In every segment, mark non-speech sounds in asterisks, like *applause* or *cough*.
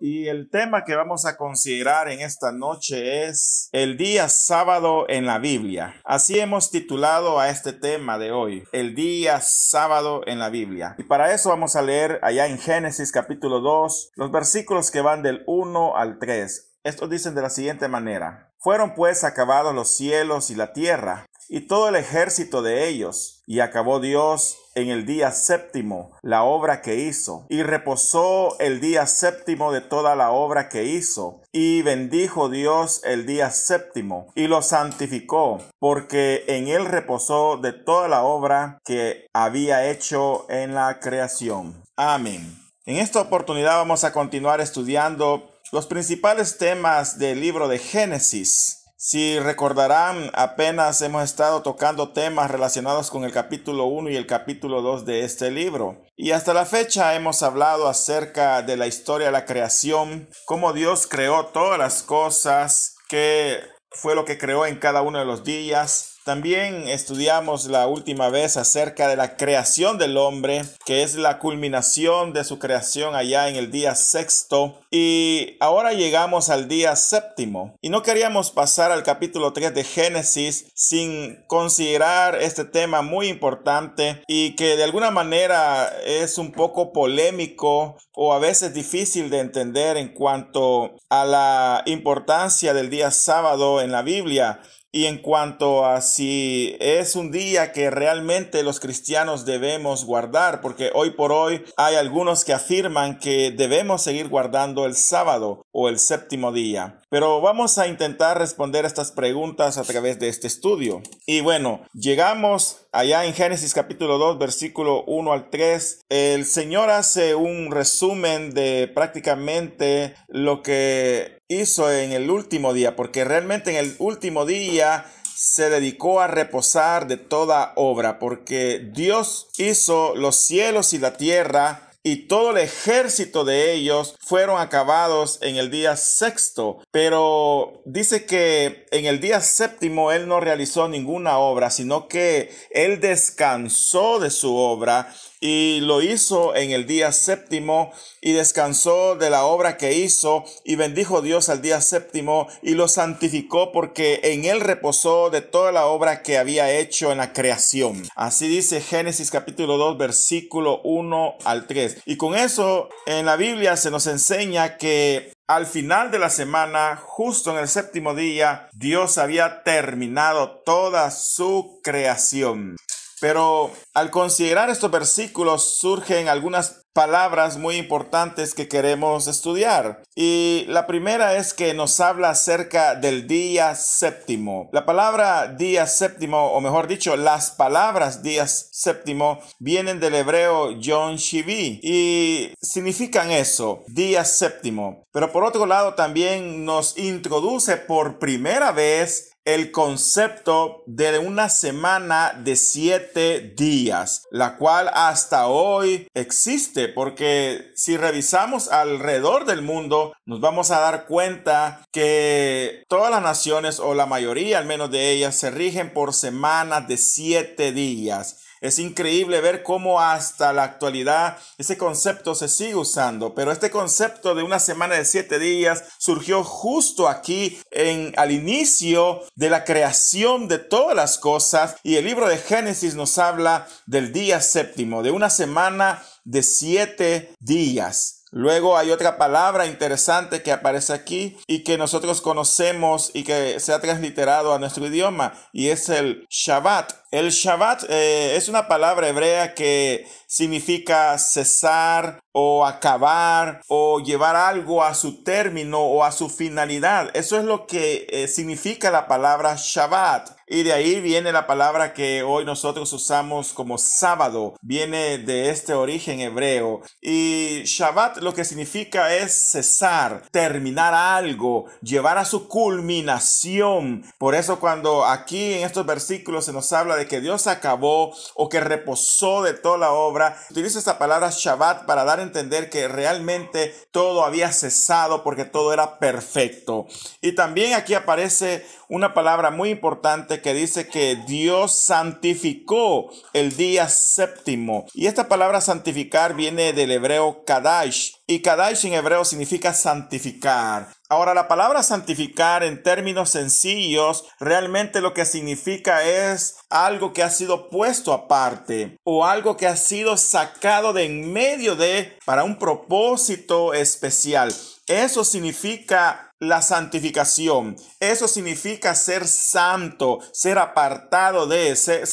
Y el tema que vamos a considerar en esta noche es el día sábado en la Biblia. Así hemos titulado a este tema de hoy, el día sábado en la Biblia. Y para eso vamos a leer allá en Génesis capítulo 2 los versículos que van del 1 al 3. Estos dicen de la siguiente manera. Fueron pues acabados los cielos y la tierra y todo el ejército de ellos. Y acabó Dios en el día séptimo la obra que hizo, y reposó el día séptimo de toda la obra que hizo, y bendijo Dios el día séptimo, y lo santificó, porque en él reposó de toda la obra que había hecho en la creación. Amén. En esta oportunidad vamos a continuar estudiando los principales temas del libro de Génesis. Si recordarán, apenas hemos estado tocando temas relacionados con el capítulo 1 y el capítulo 2 de este libro. Y hasta la fecha hemos hablado acerca de la historia de la creación, cómo Dios creó todas las cosas, qué fue lo que creó en cada uno de los días, también estudiamos la última vez acerca de la creación del hombre, que es la culminación de su creación allá en el día sexto. Y ahora llegamos al día séptimo. Y no queríamos pasar al capítulo 3 de Génesis sin considerar este tema muy importante y que de alguna manera es un poco polémico o a veces difícil de entender en cuanto a la importancia del día sábado en la Biblia. Y en cuanto a si es un día que realmente los cristianos debemos guardar, porque hoy por hoy hay algunos que afirman que debemos seguir guardando el sábado o el séptimo día. Pero vamos a intentar responder estas preguntas a través de este estudio. Y bueno, llegamos allá en Génesis capítulo 2, versículo 1 al 3. El Señor hace un resumen de prácticamente lo que hizo en el último día, porque realmente en el último día se dedicó a reposar de toda obra, porque Dios hizo los cielos y la tierra, y todo el ejército de ellos fueron acabados en el día sexto. Pero dice que en el día séptimo él no realizó ninguna obra, sino que él descansó de su obra y lo hizo en el día séptimo y descansó de la obra que hizo y bendijo Dios al día séptimo y lo santificó porque en él reposó de toda la obra que había hecho en la creación. Así dice Génesis capítulo 2 versículo 1 al 3. Y con eso en la Biblia se nos enseña que al final de la semana, justo en el séptimo día, Dios había terminado toda su creación. Pero al considerar estos versículos surgen algunas palabras muy importantes que queremos estudiar. Y la primera es que nos habla acerca del día séptimo. La palabra día séptimo, o mejor dicho, las palabras día séptimo vienen del hebreo John Shivi y significan eso, día séptimo. Pero por otro lado también nos introduce por primera vez el concepto de una semana de siete días, la cual hasta hoy existe, porque si revisamos alrededor del mundo, nos vamos a dar cuenta que todas las naciones o la mayoría al menos de ellas se rigen por semanas de siete días. Es increíble ver cómo hasta la actualidad ese concepto se sigue usando, pero este concepto de una semana de siete días surgió justo aquí en, al inicio de la creación de todas las cosas y el libro de Génesis nos habla del día séptimo, de una semana de siete días. Luego hay otra palabra interesante que aparece aquí y que nosotros conocemos y que se ha transliterado a nuestro idioma y es el Shabbat. El Shabbat eh, es una palabra hebrea que significa cesar, o acabar o llevar algo a su término o a su finalidad. Eso es lo que eh, significa la palabra Shabbat. Y de ahí viene la palabra que hoy nosotros usamos como sábado. Viene de este origen hebreo. Y Shabbat lo que significa es cesar, terminar algo, llevar a su culminación. Por eso cuando aquí en estos versículos se nos habla de que Dios acabó o que reposó de toda la obra, utiliza esta palabra Shabbat para dar entender que realmente todo había cesado porque todo era perfecto. Y también aquí aparece una palabra muy importante que dice que Dios santificó el día séptimo. Y esta palabra santificar viene del hebreo kadash. Y kadash en hebreo significa santificar. Ahora, la palabra santificar en términos sencillos realmente lo que significa es algo que ha sido puesto aparte o algo que ha sido sacado de en medio de para un propósito especial. Eso significa la santificación. Eso significa ser santo, ser apartado de, ser,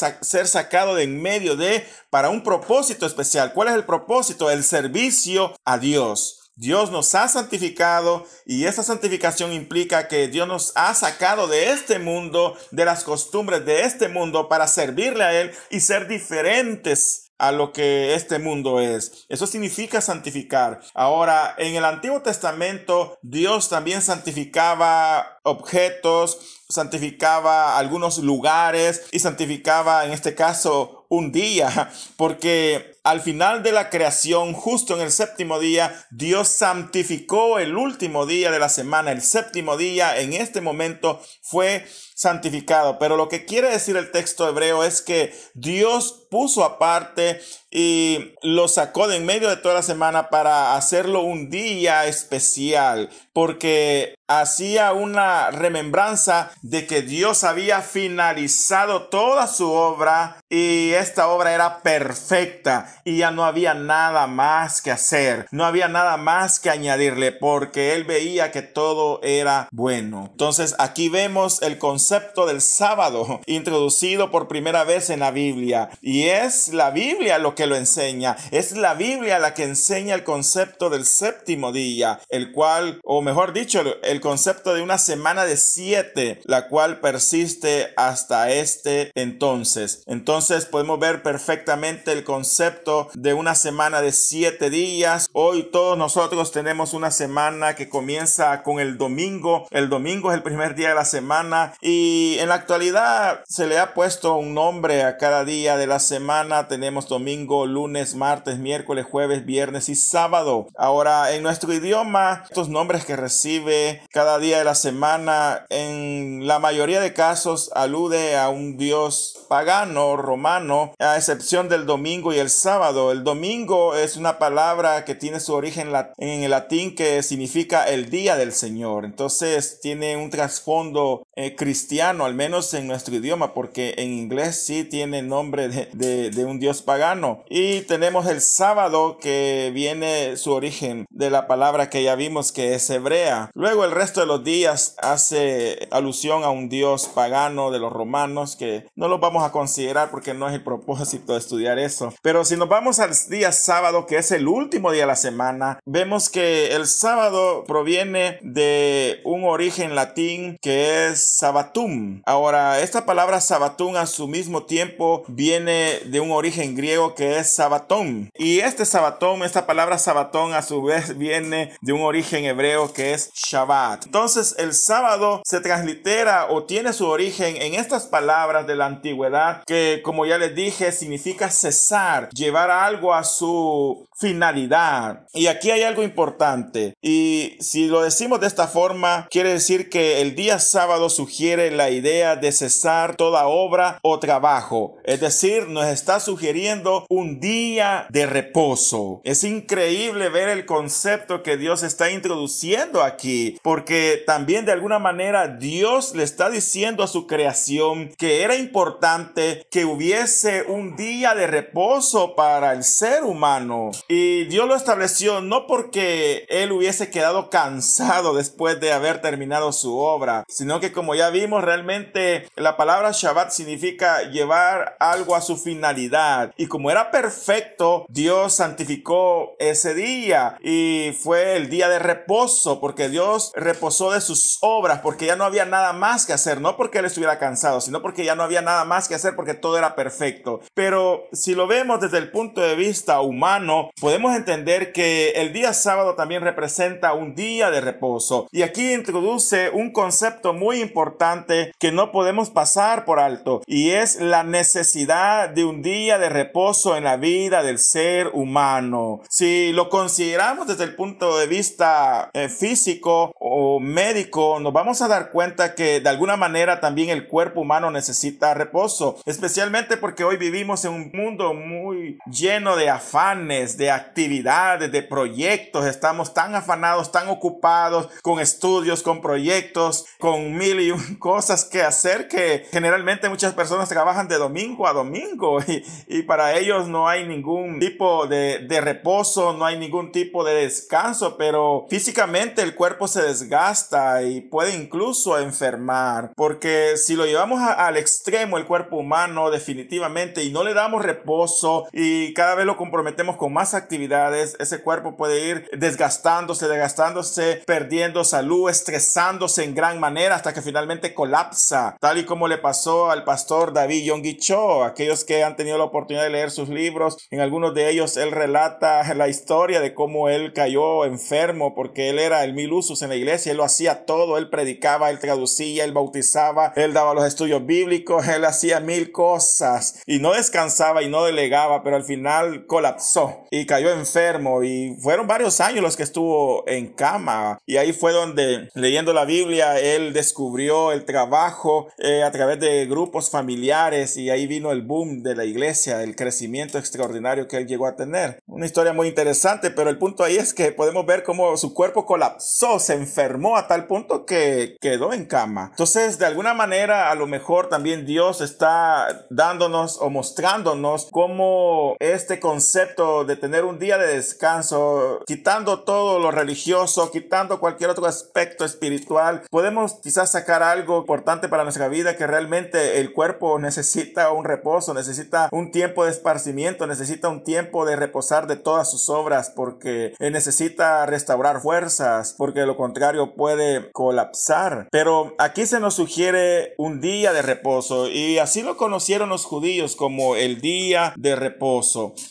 sacado de en medio de, para un propósito especial. ¿Cuál es el propósito? El servicio a Dios. Dios nos ha santificado y esa santificación implica que Dios nos ha sacado de este mundo, de las costumbres de este mundo, para servirle a Él y ser diferentes a lo que este mundo es. Eso significa santificar. Ahora, en el Antiguo Testamento, Dios también santificaba objetos, santificaba algunos lugares y santificaba, en este caso, un día, *laughs* porque al final de la creación, justo en el séptimo día, Dios santificó el último día de la semana, el séptimo día en este momento fue santificado. Pero lo que quiere decir el texto hebreo es que Dios puso aparte y lo sacó de en medio de toda la semana para hacerlo un día especial, porque hacía una remembranza de que Dios había finalizado toda su obra y esta obra era perfecta y ya no había nada más que hacer, no había nada más que añadirle porque él veía que todo era bueno. Entonces aquí vemos el concepto del sábado *laughs* introducido por primera vez en la Biblia y es la Biblia lo que lo enseña, es la Biblia la que enseña el concepto del séptimo día, el cual, o mejor dicho, el concepto de una semana de siete, la cual persiste hasta este entonces. Entonces podemos ver perfectamente el concepto de una semana de siete días. Hoy todos nosotros tenemos una semana que comienza con el domingo. El domingo es el primer día de la semana y en la actualidad se le ha puesto un nombre a cada día de la semana. Tenemos domingo, lunes, martes, miércoles, jueves, viernes y sábado. Ahora, en nuestro idioma, estos nombres que recibe cada día de la semana, en la mayoría de casos alude a un dios pagano, romano, a excepción del domingo y el sábado el domingo es una palabra que tiene su origen en el latín que significa el día del Señor. Entonces tiene un trasfondo eh, cristiano, al menos en nuestro idioma, porque en inglés sí tiene nombre de, un dios pagano. Y tenemos el sábado que viene su origen de la palabra que ya vimos que es hebrea. Luego el resto de los días hace alusión a un dios pagano de los romanos que no lo vamos a considerar porque no es el propósito de estudiar eso. Pero si vamos al día sábado, que es el último día de la semana, vemos que el sábado proviene de un origen latín que es sabatum. Ahora, esta palabra sabatum a su mismo tiempo viene de un origen griego que es sabatón. Y este sabatón, esta palabra sabatón a su vez viene de un origen hebreo que es Shabbat. Entonces, el sábado se translitera o tiene su origen en estas palabras de la antigüedad que, como ya les dije, significa cesar, llevar llevar algo a su finalidad. Y aquí hay algo importante. Y si lo decimos de esta forma, quiere decir que el día sábado sugiere la idea de cesar toda obra o trabajo. Es decir, nos está sugiriendo un día de reposo. Es increíble ver el concepto que Dios está introduciendo aquí, porque también de alguna manera Dios le está diciendo a su creación que era importante que hubiese un día de reposo para el ser humano. Y Dios lo estableció no porque él hubiese quedado cansado *laughs* después de haber terminado su obra, sino que como ya vimos realmente la palabra Shabbat significa llevar algo a su finalidad. Y como era perfecto, Dios santificó ese día y fue el día de reposo porque Dios reposó de sus obras porque ya no había nada más que hacer, no porque él estuviera cansado, sino porque ya no había nada más que hacer porque todo era perfecto. Pero si lo vemos desde el punto de vista humano, podemos entender que el día sábado también representa un día de reposo. Y aquí introduce un concepto muy importante que no podemos pasar por alto y es la necesidad de un día de reposo en la vida del ser humano. Si lo consideramos desde el punto de vista eh, físico o médico, nos vamos a dar cuenta que de alguna manera también el cuerpo humano necesita reposo, especialmente porque hoy vivimos en un mundo muy lleno de afanes, de actividades, de proyectos. Estamos tan afanados, tan ocupados con estudios, con proyectos, con mil y un *laughs* cosas que hacer que generalmente muchas personas trabajan de domingo a domingo *laughs* y, y para ellos no hay ningún tipo de, de reposo, no hay ningún tipo de descanso, pero físicamente el cuerpo se desgasta y puede incluso enfermar porque si lo llevamos al extremo el cuerpo humano definitivamente y no le damos reposo y y cada vez lo comprometemos con más actividades, ese cuerpo puede ir desgastándose, desgastándose, perdiendo salud, estresándose en gran manera hasta que finalmente colapsa, tal y como le pasó al pastor David Yonggi Cho. Aquellos que han tenido la oportunidad de leer sus libros, en algunos de ellos él relata la historia de cómo él cayó enfermo porque él era el mil usos en la iglesia, él lo hacía todo, él predicaba, él traducía, él bautizaba, él daba los estudios bíblicos, él hacía mil cosas y no descansaba y no delegaba, pero al final colapsó y cayó enfermo y fueron varios años los que estuvo en cama y ahí fue donde leyendo la Biblia él descubrió el trabajo eh, a través de grupos familiares y ahí vino el boom de la iglesia, el crecimiento extraordinario que él llegó a tener. Una historia muy interesante, pero el punto ahí es que podemos ver cómo su cuerpo colapsó, se enfermó a tal punto que quedó en cama. Entonces, de alguna manera, a lo mejor también Dios está dándonos o mostrándonos cómo este concepto de tener un día de descanso, quitando todo lo religioso, quitando cualquier otro aspecto espiritual, podemos quizás sacar algo importante para nuestra vida que realmente el cuerpo necesita un reposo, necesita un tiempo de esparcimiento, necesita un tiempo de reposar de todas sus obras porque necesita restaurar fuerzas, porque lo contrario puede colapsar. Pero aquí se nos sugiere un día de reposo y así lo conocieron los judíos como el día de reposo.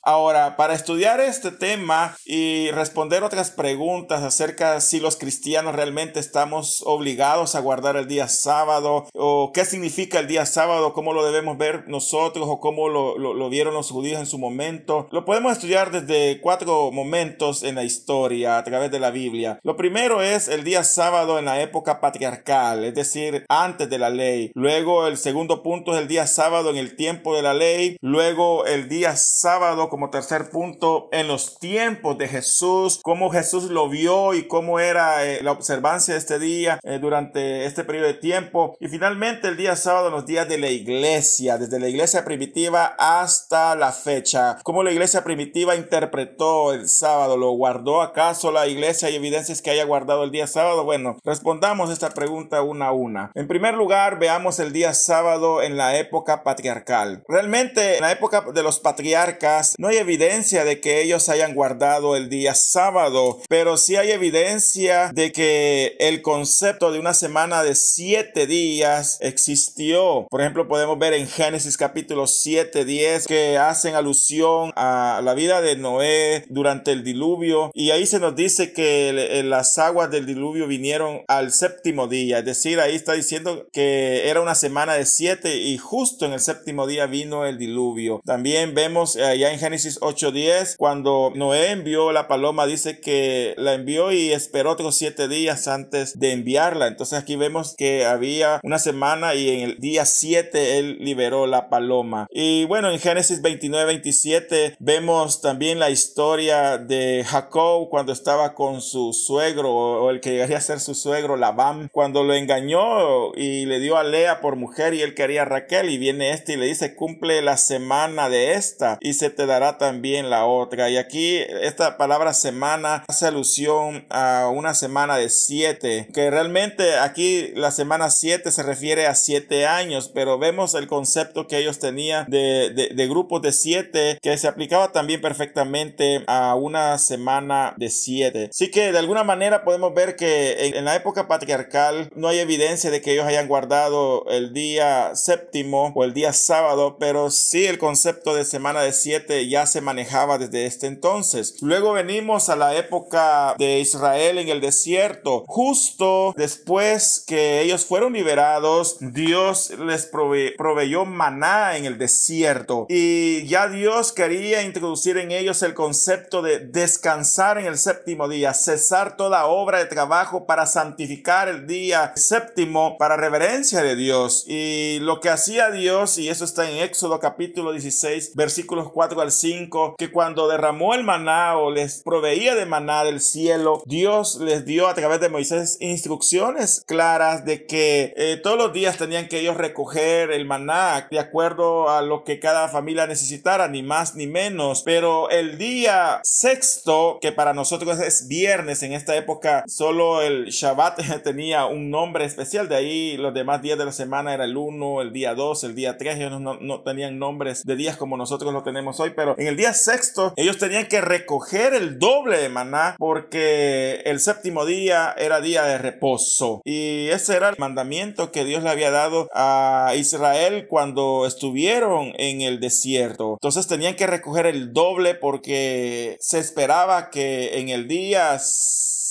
Ahora, para estudiar este tema y responder otras preguntas acerca de si los cristianos realmente estamos obligados a guardar el día sábado o qué significa el día sábado, cómo lo debemos ver nosotros o cómo lo, lo vieron los judíos en su momento, lo podemos estudiar desde cuatro momentos en la historia a través de la Biblia. Lo primero es el día sábado en la época patriarcal, es decir, antes de la ley. Luego el segundo punto es el día sábado en el tiempo de la ley. Luego el día sábado sábado como tercer punto en los tiempos de Jesús, cómo Jesús lo vio y cómo era eh, la observancia de este día eh, durante este periodo de tiempo. Y finalmente el día sábado, en los días de la iglesia, desde la iglesia primitiva hasta la fecha. ¿Cómo la iglesia primitiva interpretó el sábado? ¿Lo guardó acaso la iglesia? ¿Hay evidencias que haya guardado el día sábado? Bueno, respondamos esta pregunta una a una. En primer lugar, veamos el día sábado en la época patriarcal. Realmente en la época de los patriarcas, arcas, no hay evidencia de que ellos hayan guardado el día sábado, pero sí hay evidencia de que el concepto de una semana de siete días existió. Por ejemplo, podemos ver en Génesis capítulo 7, 10 que hacen alusión a la vida de Noé durante el diluvio y ahí se nos dice que las aguas del diluvio vinieron al séptimo día, es decir, ahí está diciendo que era una semana de siete y justo en el séptimo día vino el diluvio. También vemos ya eh, en Génesis 8:10, cuando Noé envió la paloma, dice que la envió y esperó otros siete días antes de enviarla. Entonces aquí vemos que había una semana y en el día 7 él liberó la paloma. Y bueno, en Génesis 29.27 vemos también la historia de Jacob cuando estaba con su suegro o el que llegaría a ser su suegro, Labán, cuando lo engañó y le dio a Lea por mujer y él quería a Raquel y viene este y le dice cumple la semana de esta y se te dará también la otra. Y aquí esta palabra semana hace alusión a una semana de siete, que realmente aquí la semana siete se refiere a siete años, pero vemos el concepto que ellos tenían de, de, grupos de siete que se aplicaba también perfectamente a una semana de siete. Así que de alguna manera podemos ver que en, en la época patriarcal no hay evidencia de que ellos hayan guardado el día séptimo o el día sábado, pero sí el concepto de semana de siete ya se manejaba desde este entonces. Luego venimos a la época de Israel en el desierto. Justo después que ellos fueron liberados, Dios les proveyó maná en el desierto. Y ya Dios quería introducir en ellos el concepto de descansar en el séptimo día, cesar toda obra de trabajo para santificar el día séptimo para reverencia de Dios. Y lo que hacía Dios, y eso está en Éxodo capítulo 16, versículo los 4 al 5, que cuando derramó el maná o les proveía de maná del cielo, Dios les dio a través de Moisés instrucciones claras de que eh, todos los días tenían que ellos recoger el maná de acuerdo a lo que cada familia necesitara, ni más ni menos. Pero el día sexto, que para nosotros es viernes en esta época, solo el Shabbat *laughs* tenía un nombre especial, de ahí los demás días de la semana era el 1, el día 2, el día 3, ellos no, tenían nombres de días como nosotros tenemos hoy, pero en el día sexto ellos tenían que recoger el doble de maná porque el séptimo día era día de reposo. Y ese era el mandamiento que Dios le había dado a Israel cuando estuvieron en el desierto. Entonces tenían que recoger el doble porque se esperaba que en el día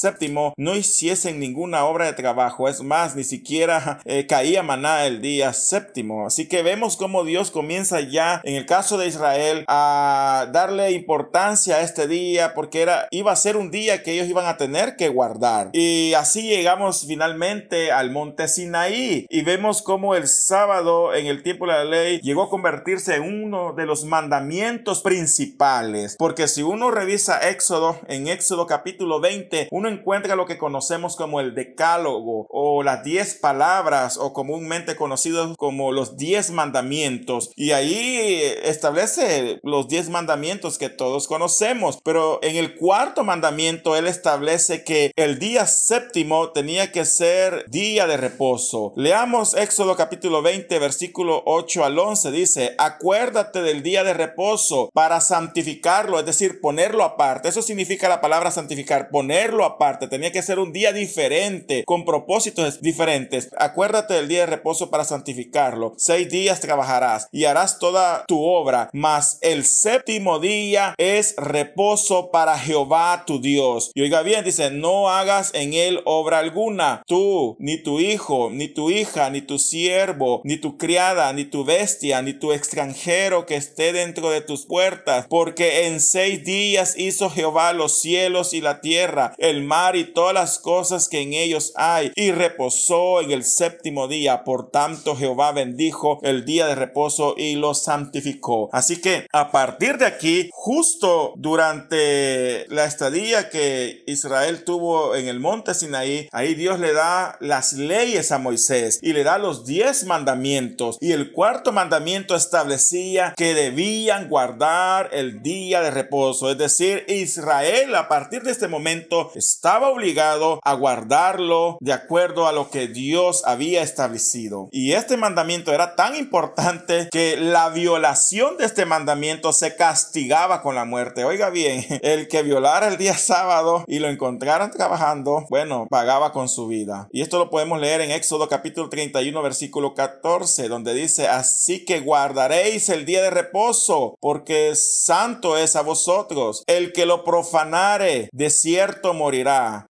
séptimo no hiciesen ninguna obra de trabajo. Es más, ni siquiera eh, caía maná el día séptimo. Así que vemos cómo Dios comienza ya, en el caso de Israel, a darle importancia a este día porque era, iba a ser un día que ellos iban a tener que guardar. Y así llegamos finalmente al monte Sinaí y vemos cómo el sábado en el tiempo de la ley llegó a convertirse en uno de los mandamientos principales. Porque si uno revisa Éxodo, en Éxodo capítulo 20, uno encuentra lo que conocemos como el decálogo o las diez palabras o comúnmente conocidos como los diez mandamientos. Y ahí establece los diez mandamientos que todos conocemos. Pero en el cuarto mandamiento él establece que el día séptimo tenía que ser día de reposo. Leamos Éxodo capítulo 20 versículo 8 al 11. Dice, acuérdate del día de reposo para santificarlo, es decir, ponerlo aparte. Eso significa la palabra santificar, ponerlo aparte Parte, tenía que ser un día diferente, con propósitos diferentes. Acuérdate del día de reposo para santificarlo. Seis días trabajarás y harás toda tu obra, mas el séptimo día es reposo para Jehová tu Dios. Y oiga bien, dice, no hagas en él obra alguna, tú, ni tu hijo, ni tu hija, ni tu siervo, ni tu criada, ni tu bestia, ni tu extranjero que esté dentro de tus puertas, porque en seis días hizo Jehová los cielos y la tierra, el mar y todas las cosas que en ellos hay, y reposó en el séptimo día. Por tanto, Jehová bendijo el día de reposo y lo santificó. Así que a partir de aquí, justo durante la estadía que Israel tuvo en el monte Sinaí, ahí Dios le da las leyes a Moisés y le da los diez mandamientos. Y el cuarto mandamiento establecía que debían guardar el día de reposo. Es decir, Israel a partir de este momento estaba obligado a guardarlo de acuerdo a lo que Dios había establecido. Y este mandamiento era tan importante que la violación de este mandamiento se castigaba con la muerte. Oiga bien, *laughs* el que violara el día sábado y lo encontraran trabajando, bueno, pagaba con su vida. Y esto lo podemos leer en Éxodo capítulo 31 versículo 14, donde dice, así que guardaréis el día de reposo, porque santo es a vosotros. El que lo profanare, de cierto morirá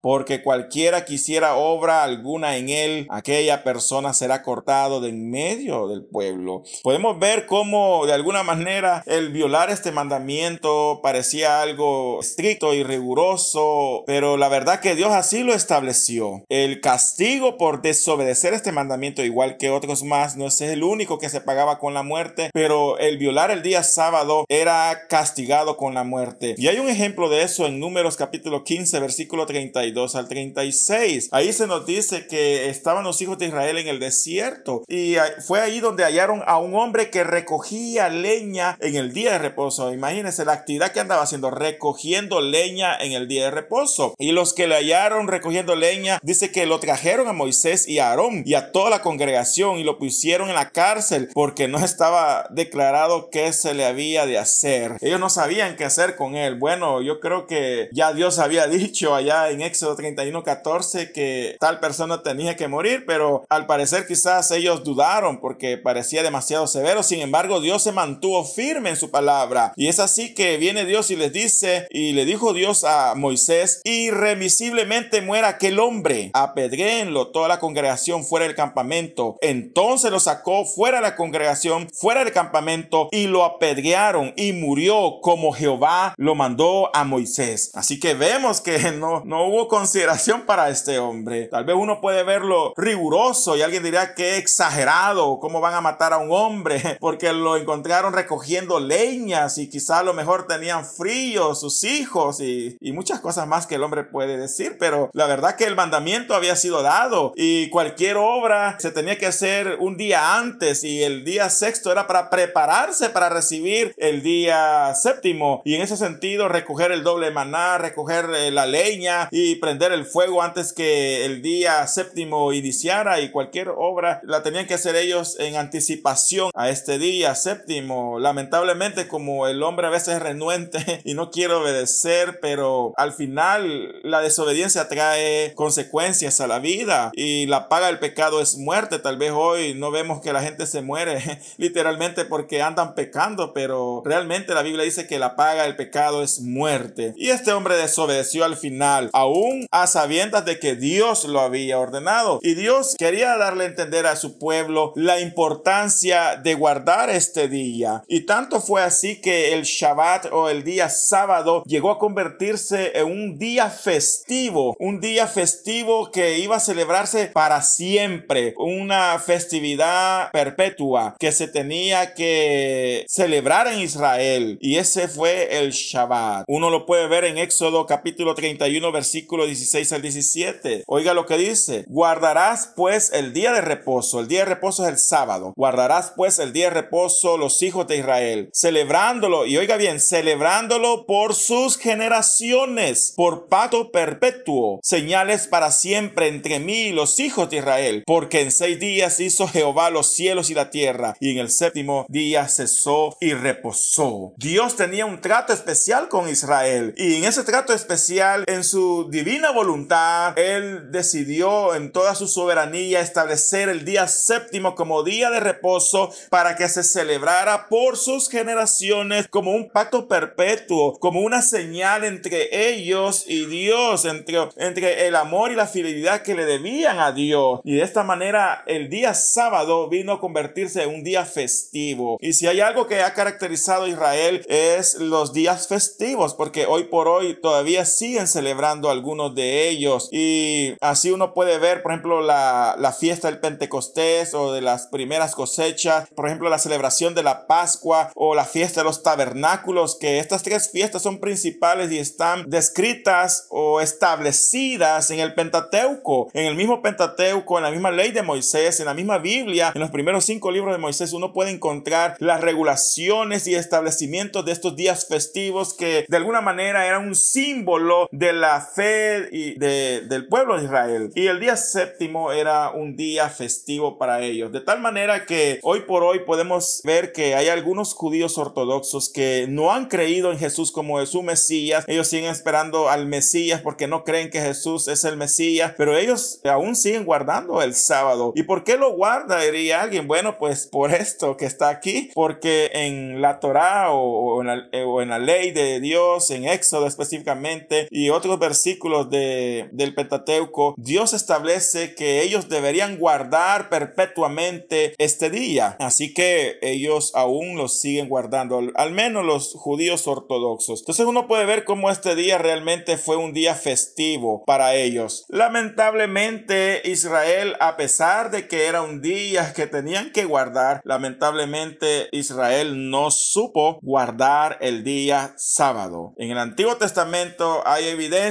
porque cualquiera que hiciera obra alguna en él, aquella persona será cortado de en medio del pueblo. Podemos ver cómo de alguna manera el violar este mandamiento parecía algo estricto y riguroso, pero la verdad que Dios así lo estableció. El castigo por desobedecer este mandamiento, igual que otros más, no es el único que se pagaba con la muerte, pero el violar el día sábado era castigado con la muerte. Y hay un ejemplo de eso en Números capítulo 15, versículo 32 al 36. Ahí se nos dice que estaban los hijos de Israel en el desierto y fue ahí donde hallaron a un hombre que recogía leña en el día de reposo. Imagínense la actividad que andaba haciendo, recogiendo leña en el día de reposo. Y los que le hallaron recogiendo leña, dice que lo trajeron a Moisés y a Aarón y a toda la congregación y lo pusieron en la cárcel porque no estaba declarado qué se le había de hacer. Ellos no sabían qué hacer con él. Bueno, yo creo que ya Dios había *laughs* dicho allá en Éxodo 31, 14 que tal persona tenía que morir, pero al parecer quizás ellos dudaron porque parecía demasiado severo. Sin embargo, Dios se mantuvo firme en su palabra. Y es así que viene Dios y les dice, y le dijo Dios a Moisés, irremisiblemente muera aquel hombre, apedréenlo, toda la congregación fuera del campamento. Entonces lo sacó fuera de la congregación, fuera del campamento, y lo apedrearon y murió como Jehová lo mandó a Moisés. Así que vemos que *laughs* no no, hubo consideración para este hombre. Tal vez uno puede verlo riguroso y alguien diría que exagerado, cómo van a matar a un hombre, *laughs* porque lo encontraron recogiendo leñas y quizá a lo mejor tenían frío sus hijos y muchas cosas más que el hombre puede decir, pero la verdad que el mandamiento había sido dado y cualquier obra se tenía que hacer un día antes y el día sexto era para prepararse para recibir el día séptimo y en ese sentido recoger el doble maná, recoger eh, la leña, y prender el fuego antes que el día séptimo iniciara y cualquier obra la tenían que hacer ellos en anticipación a este día séptimo. Lamentablemente como el hombre a veces es renuente *laughs* y no quiere obedecer, pero al final la desobediencia trae consecuencias a la vida y la paga del pecado es muerte. Tal vez hoy no vemos que la gente se muere *laughs* literalmente porque andan pecando, pero realmente la Biblia dice que la paga del pecado es muerte. Y este hombre desobedeció al final aún a sabiendas de que Dios lo había ordenado. Y Dios quería darle a entender a su pueblo la importancia de guardar este día. Y tanto fue así que el Shabbat o el día sábado llegó a convertirse en un día festivo, un día festivo que iba a celebrarse para siempre, una festividad perpetua que se tenía que celebrar en Israel. Y ese fue el Shabbat. Uno lo puede ver en Éxodo capítulo 31 versículo 16 al 17. Oiga lo que dice, guardarás pues el día de reposo, el día de reposo es el sábado, guardarás pues el día de reposo los hijos de Israel, celebrándolo, y oiga bien, celebrándolo por sus generaciones, por pacto perpetuo, señales para siempre entre mí y los hijos de Israel, porque en seis días hizo Jehová los cielos y la tierra, y en el séptimo día cesó y reposó. Dios tenía un trato especial con Israel, y en ese trato especial, en su divina voluntad, Él decidió en toda su soberanía establecer el día séptimo como día de reposo para que se celebrara por sus generaciones como un pacto perpetuo, como una señal entre ellos y Dios, entre, entre el amor y la fidelidad que le debían a Dios. Y de esta manera el día sábado vino a convertirse en un día festivo. Y si hay algo que ha caracterizado a Israel es los días festivos, porque hoy por hoy todavía siguen celebrando algunos de ellos. Y así uno puede ver, por ejemplo, la, la fiesta del Pentecostés o de las primeras cosechas, por ejemplo, la celebración de la Pascua o la fiesta de los tabernáculos, que estas tres fiestas son principales y están descritas o establecidas en el Pentateuco, en el mismo Pentateuco, en la misma ley de Moisés, en la misma Biblia, en los primeros cinco libros de Moisés, uno puede encontrar las regulaciones y establecimientos de estos días festivos que de alguna manera eran un símbolo de la fe y del pueblo de Israel. Y el día séptimo era un día festivo para ellos. De tal manera que hoy por hoy podemos ver que hay algunos judíos ortodoxos que no han creído en Jesús como su Mesías. Ellos siguen esperando al Mesías porque no creen que Jesús es el Mesías, pero ellos aún siguen guardando el sábado. ¿Y por qué lo guarda? Diría alguien. Bueno, pues por esto que está aquí, porque en la Torá en, la, o en la ley de Dios, en Éxodo específicamente y otros versículos del Pentateuco, Dios establece que ellos deberían guardar perpetuamente este día. Así que ellos aún los siguen guardando, al menos los judíos ortodoxos. Entonces uno puede ver cómo este día realmente fue un día festivo para ellos. Lamentablemente Israel, a pesar de que era un día que tenían que guardar, lamentablemente Israel no supo guardar el día sábado. En el Antiguo Testamento hay evidencia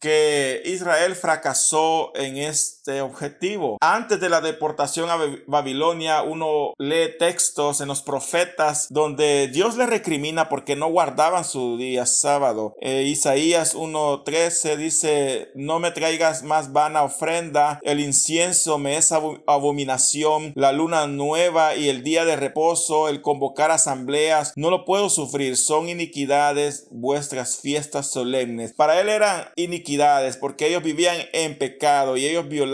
que Israel fracasó en este este objetivo. Antes de la deportación a Babilonia, uno lee textos en los profetas donde Dios le recrimina porque no guardaban su día sábado. Eh, Isaías 1.13 dice, no me traigas más vana ofrenda, el incienso me es abominación, la luna nueva y el día de reposo, el convocar asambleas, no lo puedo sufrir, son iniquidades vuestras fiestas solemnes. Para él eran iniquidades porque ellos vivían en pecado y ellos violaban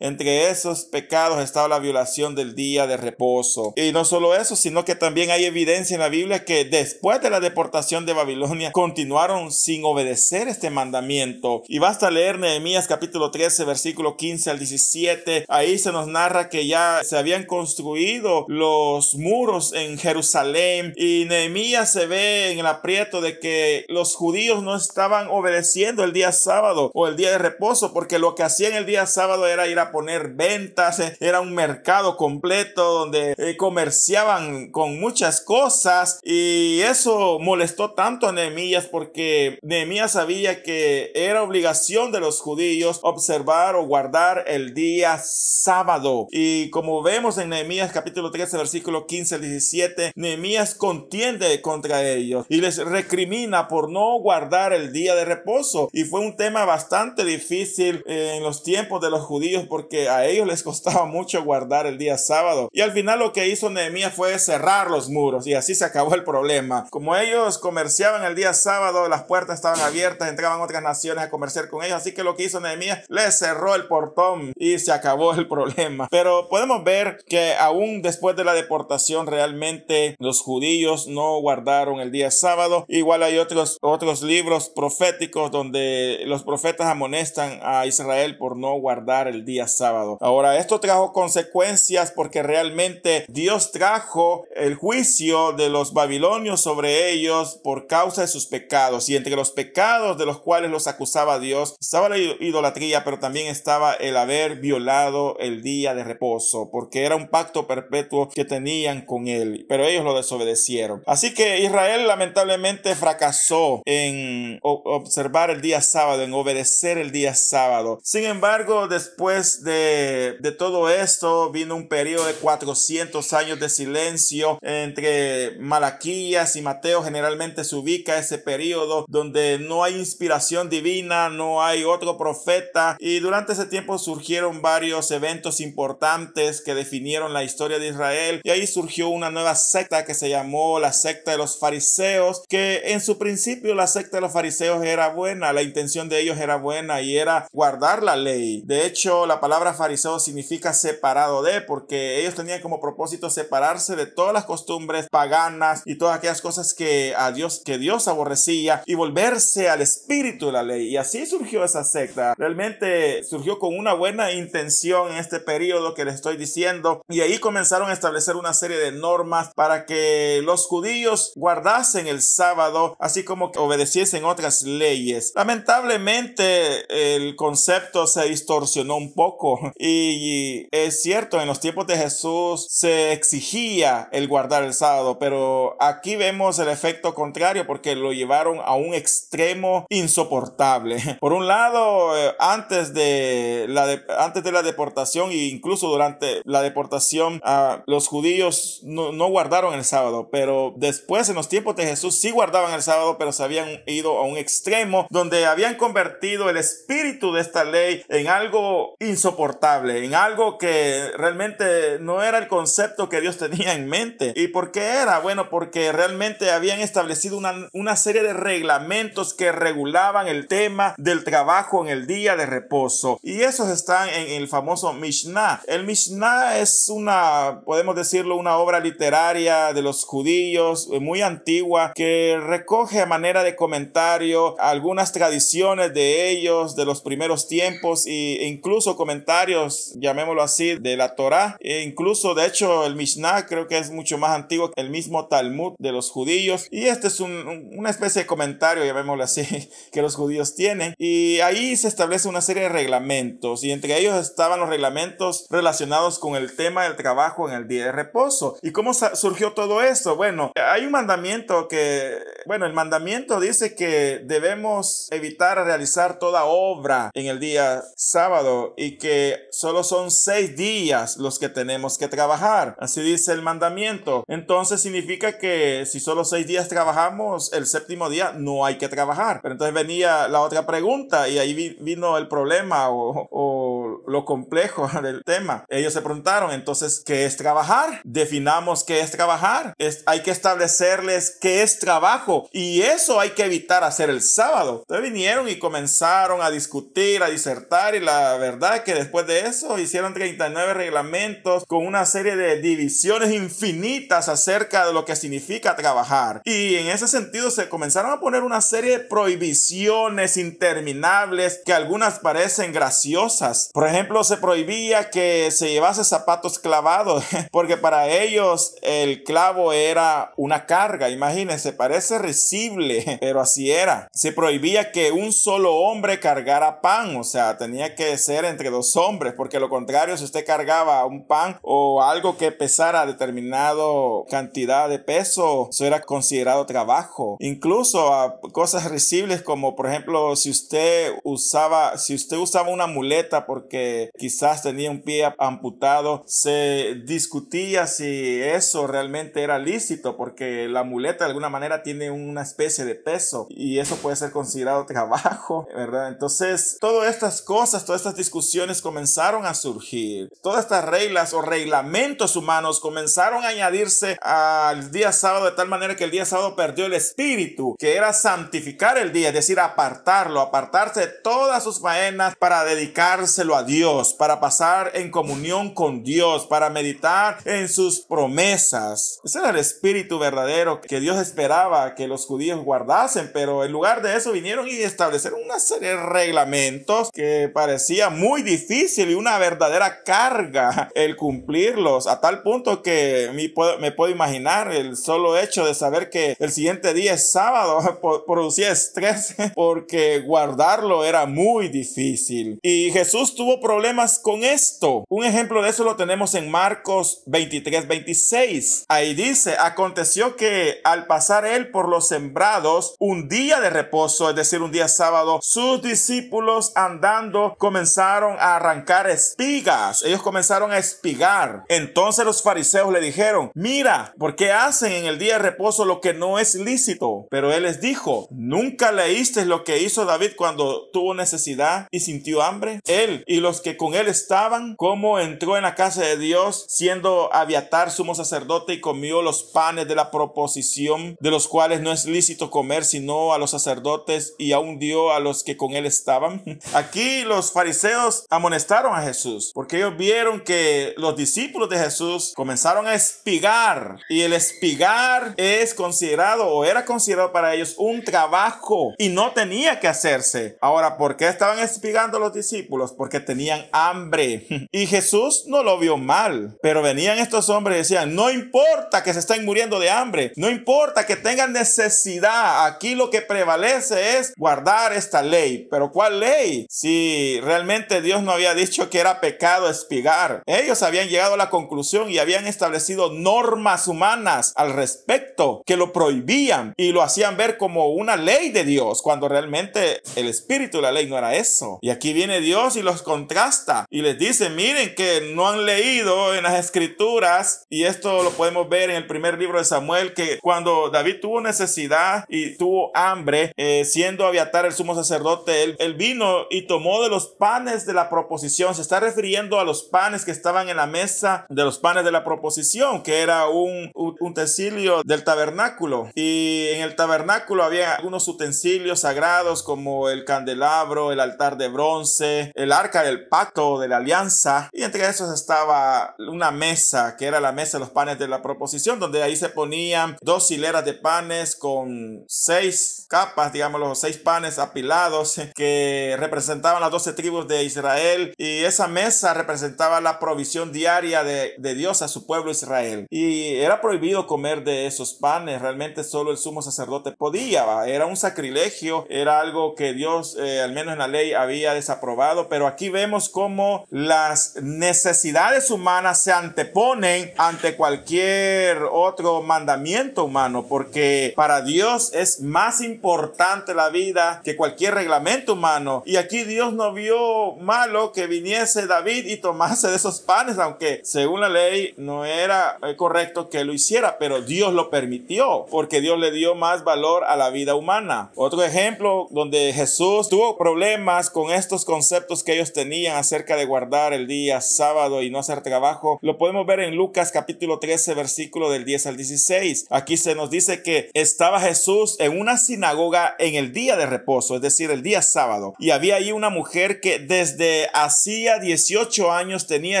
entre esos pecados estaba la violación del día de reposo. Y no solo eso, sino que también hay evidencia en la Biblia que después de la deportación de Babilonia continuaron sin obedecer este mandamiento. Y basta leer Nehemías capítulo 13, versículo 15 al 17. Ahí se nos narra que ya se habían construido los muros en Jerusalén y Nehemías se ve en el aprieto de que los judíos no estaban obedeciendo el día sábado o el día de reposo porque lo que hacían el día sábado era ir a poner ventas, eh, era un mercado completo donde eh, comerciaban con muchas cosas y eso molestó tanto a Nehemías porque Nehemías sabía que era obligación de los judíos observar o guardar el día sábado. Y como vemos en Nehemías capítulo 13 versículo 15 al 17, Nehemías contiende contra ellos y les recrimina por no guardar el día de reposo y fue un tema bastante difícil eh, en los tiempos de los judíos porque a ellos les costaba mucho guardar el día sábado. Y al final lo que hizo Nehemías fue cerrar los muros y así se acabó el problema. Como ellos comerciaban el día sábado, las puertas estaban abiertas, entraban otras naciones a comerciar con ellos, así que lo que hizo Nehemías les cerró el portón y se acabó el problema. Pero podemos ver que aún después de la deportación realmente los judíos no guardaron el día sábado. Igual hay otros, otros libros proféticos donde los profetas amonestan a Israel por no guardar el día sábado. Ahora, esto trajo consecuencias porque realmente Dios trajo el juicio de los babilonios sobre ellos por causa de sus pecados. Y entre los pecados de los cuales los acusaba Dios estaba la idolatría, pero también estaba el haber violado el día de reposo, porque era un pacto perpetuo que tenían con él, pero ellos lo desobedecieron. Así que Israel lamentablemente fracasó en observar el día sábado, en obedecer el día sábado. Sin embargo, después después de, todo esto vino un periodo de 400 años de silencio entre Malaquías y Mateo. Generalmente se ubica ese periodo donde no hay inspiración divina, no hay otro profeta. Y durante ese tiempo surgieron varios eventos importantes que definieron la historia de Israel. Y ahí surgió una nueva secta que se llamó la secta de los fariseos, que en su principio la secta de los fariseos era buena, la intención de ellos era buena y era guardar la ley. De hecho, la palabra fariseo significa separado de, porque ellos tenían como propósito separarse de todas las costumbres paganas y todas aquellas cosas que a Dios, que Dios aborrecía y volverse al espíritu de la ley. Y así surgió esa secta. Realmente surgió con una buena intención en este periodo que les estoy diciendo. Y ahí comenzaron a establecer una serie de normas para que los judíos guardasen el sábado, así como que obedeciesen otras leyes. Lamentablemente, el concepto se distorsionó un poco. *laughs* Y, es cierto, en los tiempos de Jesús se exigía el guardar el sábado, pero aquí vemos el efecto contrario porque lo llevaron a un extremo insoportable. *laughs* Por un lado, eh, antes de la, antes de la deportación e incluso durante la deportación, ah, los judíos no, no guardaron el sábado, pero después en los tiempos de Jesús sí guardaban el sábado, pero se habían ido a un extremo donde habían convertido el espíritu de esta ley en algo insoportable, en algo que realmente no era el concepto que Dios *laughs* tenía en mente. ¿Y por qué era? Bueno, porque realmente habían establecido una, una serie de reglamentos que regulaban el tema del trabajo en el día de reposo. Y esos están en el famoso Mishnah. El Mishnah es una, podemos decirlo, una obra literaria de los judíos eh, muy antigua que recoge a manera de comentario algunas tradiciones de ellos, de los primeros tiempos e incluso incluso comentarios, llamémoslo así, de la Torá. E incluso, de hecho, el Mishnah creo que es mucho más antiguo que el mismo Talmud de los judíos. Y este es una especie de comentario, llamémoslo así, *laughs* que los judíos tienen. Y ahí se establece una serie de reglamentos. Y entre ellos estaban los reglamentos relacionados con el tema del trabajo en el día de reposo. ¿Y cómo surgió todo esto? Bueno, hay un mandamiento que, bueno, el mandamiento dice que debemos evitar realizar toda obra en el día sábado y que solo son seis días los que tenemos que trabajar. Así dice el mandamiento. Entonces significa que si solo seis días trabajamos, el séptimo día no hay que trabajar. Pero entonces venía la otra pregunta y ahí vino el problema o lo, complejo *laughs* del tema. Ellos se preguntaron entonces, ¿qué es trabajar? Definamos qué es trabajar. Es, hay que establecerles qué es trabajo y eso hay que evitar hacer el sábado. Entonces vinieron y comenzaron a discutir, a disertar y la verdad que después de eso hicieron 39 reglamentos con una serie de divisiones infinitas acerca de lo que significa trabajar. Y en ese sentido se comenzaron a poner una serie de prohibiciones interminables que algunas parecen graciosas por ejemplo, se prohibía que se llevase zapatos clavados, *laughs* porque para ellos el clavo era una carga. Imagínense, parece risible, *laughs* pero así era. Se prohibía que un solo hombre cargara pan, o sea, tenía que ser entre dos hombres, porque lo contrario, si usted cargaba un pan o algo que pesara determinado cantidad de peso, eso era considerado trabajo. Incluso a cosas risibles como, por ejemplo, si usted usaba, si usted usaba una muleta porque que quizás tenía un pie amputado, se discutía si eso realmente era lícito, porque la muleta de alguna manera tiene una especie de peso y eso puede ser considerado trabajo, ¿verdad? Entonces, todas estas cosas, todas estas discusiones comenzaron a surgir, todas estas reglas o reglamentos humanos comenzaron a añadirse al día sábado de tal manera que el día sábado perdió el espíritu, que era santificar el día, es decir, apartarlo, apartarse de todas sus faenas para dedicárselo a Dios, para pasar en comunión con Dios, para meditar en sus promesas. Ese era el espíritu verdadero que Dios esperaba que los judíos guardasen, pero en lugar de eso vinieron y establecieron una serie de reglamentos que parecía muy difícil y una verdadera carga el cumplirlos, a tal punto que me puedo imaginar el solo hecho de saber que el siguiente día es sábado *laughs* producía estrés porque guardarlo era muy difícil. Y Jesús tuvo problemas con esto. Un ejemplo de eso lo tenemos en Marcos 23, 26. Ahí dice, aconteció que al pasar él por los sembrados, un día de reposo, es decir, un día sábado, sus discípulos andando comenzaron a arrancar espigas. Ellos comenzaron a espigar. Entonces los fariseos le dijeron, mira, ¿por qué hacen en el día de reposo lo que no es lícito? Pero él les dijo, ¿nunca leíste lo que hizo David cuando tuvo necesidad y sintió hambre? Él y los que con él estaban, cómo entró en la casa de Dios, siendo aviatar sumo sacerdote y comió los panes de la proposición, de los cuales no es lícito comer sino a los sacerdotes y aún dio a los que con él estaban. *laughs* Aquí los fariseos amonestaron a Jesús porque ellos vieron que los discípulos de Jesús comenzaron a espigar y el espigar es considerado o era considerado para ellos un trabajo y no tenía que hacerse. Ahora, ¿por qué estaban espigando los discípulos? Porque tenían hambre. *laughs* Y Jesús no lo vio mal, pero venían estos hombres y decían, no importa que se estén muriendo de hambre, no importa que tengan necesidad, aquí lo que prevalece es guardar esta ley. Pero ¿cuál ley? Si realmente Dios no había dicho que era pecado espigar, ellos habían llegado a la conclusión y habían establecido normas humanas al respecto que lo prohibían y lo hacían ver como una ley de Dios, cuando realmente el espíritu de la ley no era eso. Y aquí viene Dios y los contrasta y les dice, miren que no han leído en las escrituras, y esto lo podemos ver en el primer libro de Samuel, que cuando David tuvo necesidad y tuvo hambre, eh, siendo Abiatar el sumo sacerdote, él, vino y tomó de los panes de la proposición, se está refiriendo a los panes que estaban en la mesa de los panes de la proposición, que era un, un utensilio del tabernáculo, y en el tabernáculo había algunos utensilios sagrados como el candelabro, el altar de bronce, el arca el pacto de la alianza y entre esos estaba una mesa que era la mesa de los panes de la proposición donde ahí se ponían dos hileras de panes con seis capas digamos los seis panes apilados *laughs* que representaban las doce tribus de Israel y esa mesa representaba la provisión diaria de, Dios a su pueblo Israel y era prohibido comer de esos panes realmente solo el sumo sacerdote podía era un sacrilegio era algo que Dios eh, al menos en la ley había desaprobado pero aquí vemos cómo las necesidades humanas se anteponen ante cualquier otro mandamiento humano, porque para Dios es más importante la vida que cualquier reglamento humano. Y aquí Dios no vio malo que viniese David y tomase de esos panes, aunque según la ley no era eh, correcto que lo hiciera, pero Dios lo permitió, porque Dios le dio más valor a la vida humana. Otro ejemplo donde Jesús tuvo problemas con estos conceptos que ellos tenían tenían acerca de guardar el día sábado y no hacer trabajo, lo podemos ver en Lucas capítulo 13, versículo del 10 al 16. Aquí se nos dice que estaba Jesús en una sinagoga en el día de reposo, es decir, el día sábado, y había ahí una mujer que desde hacía 18 años tenía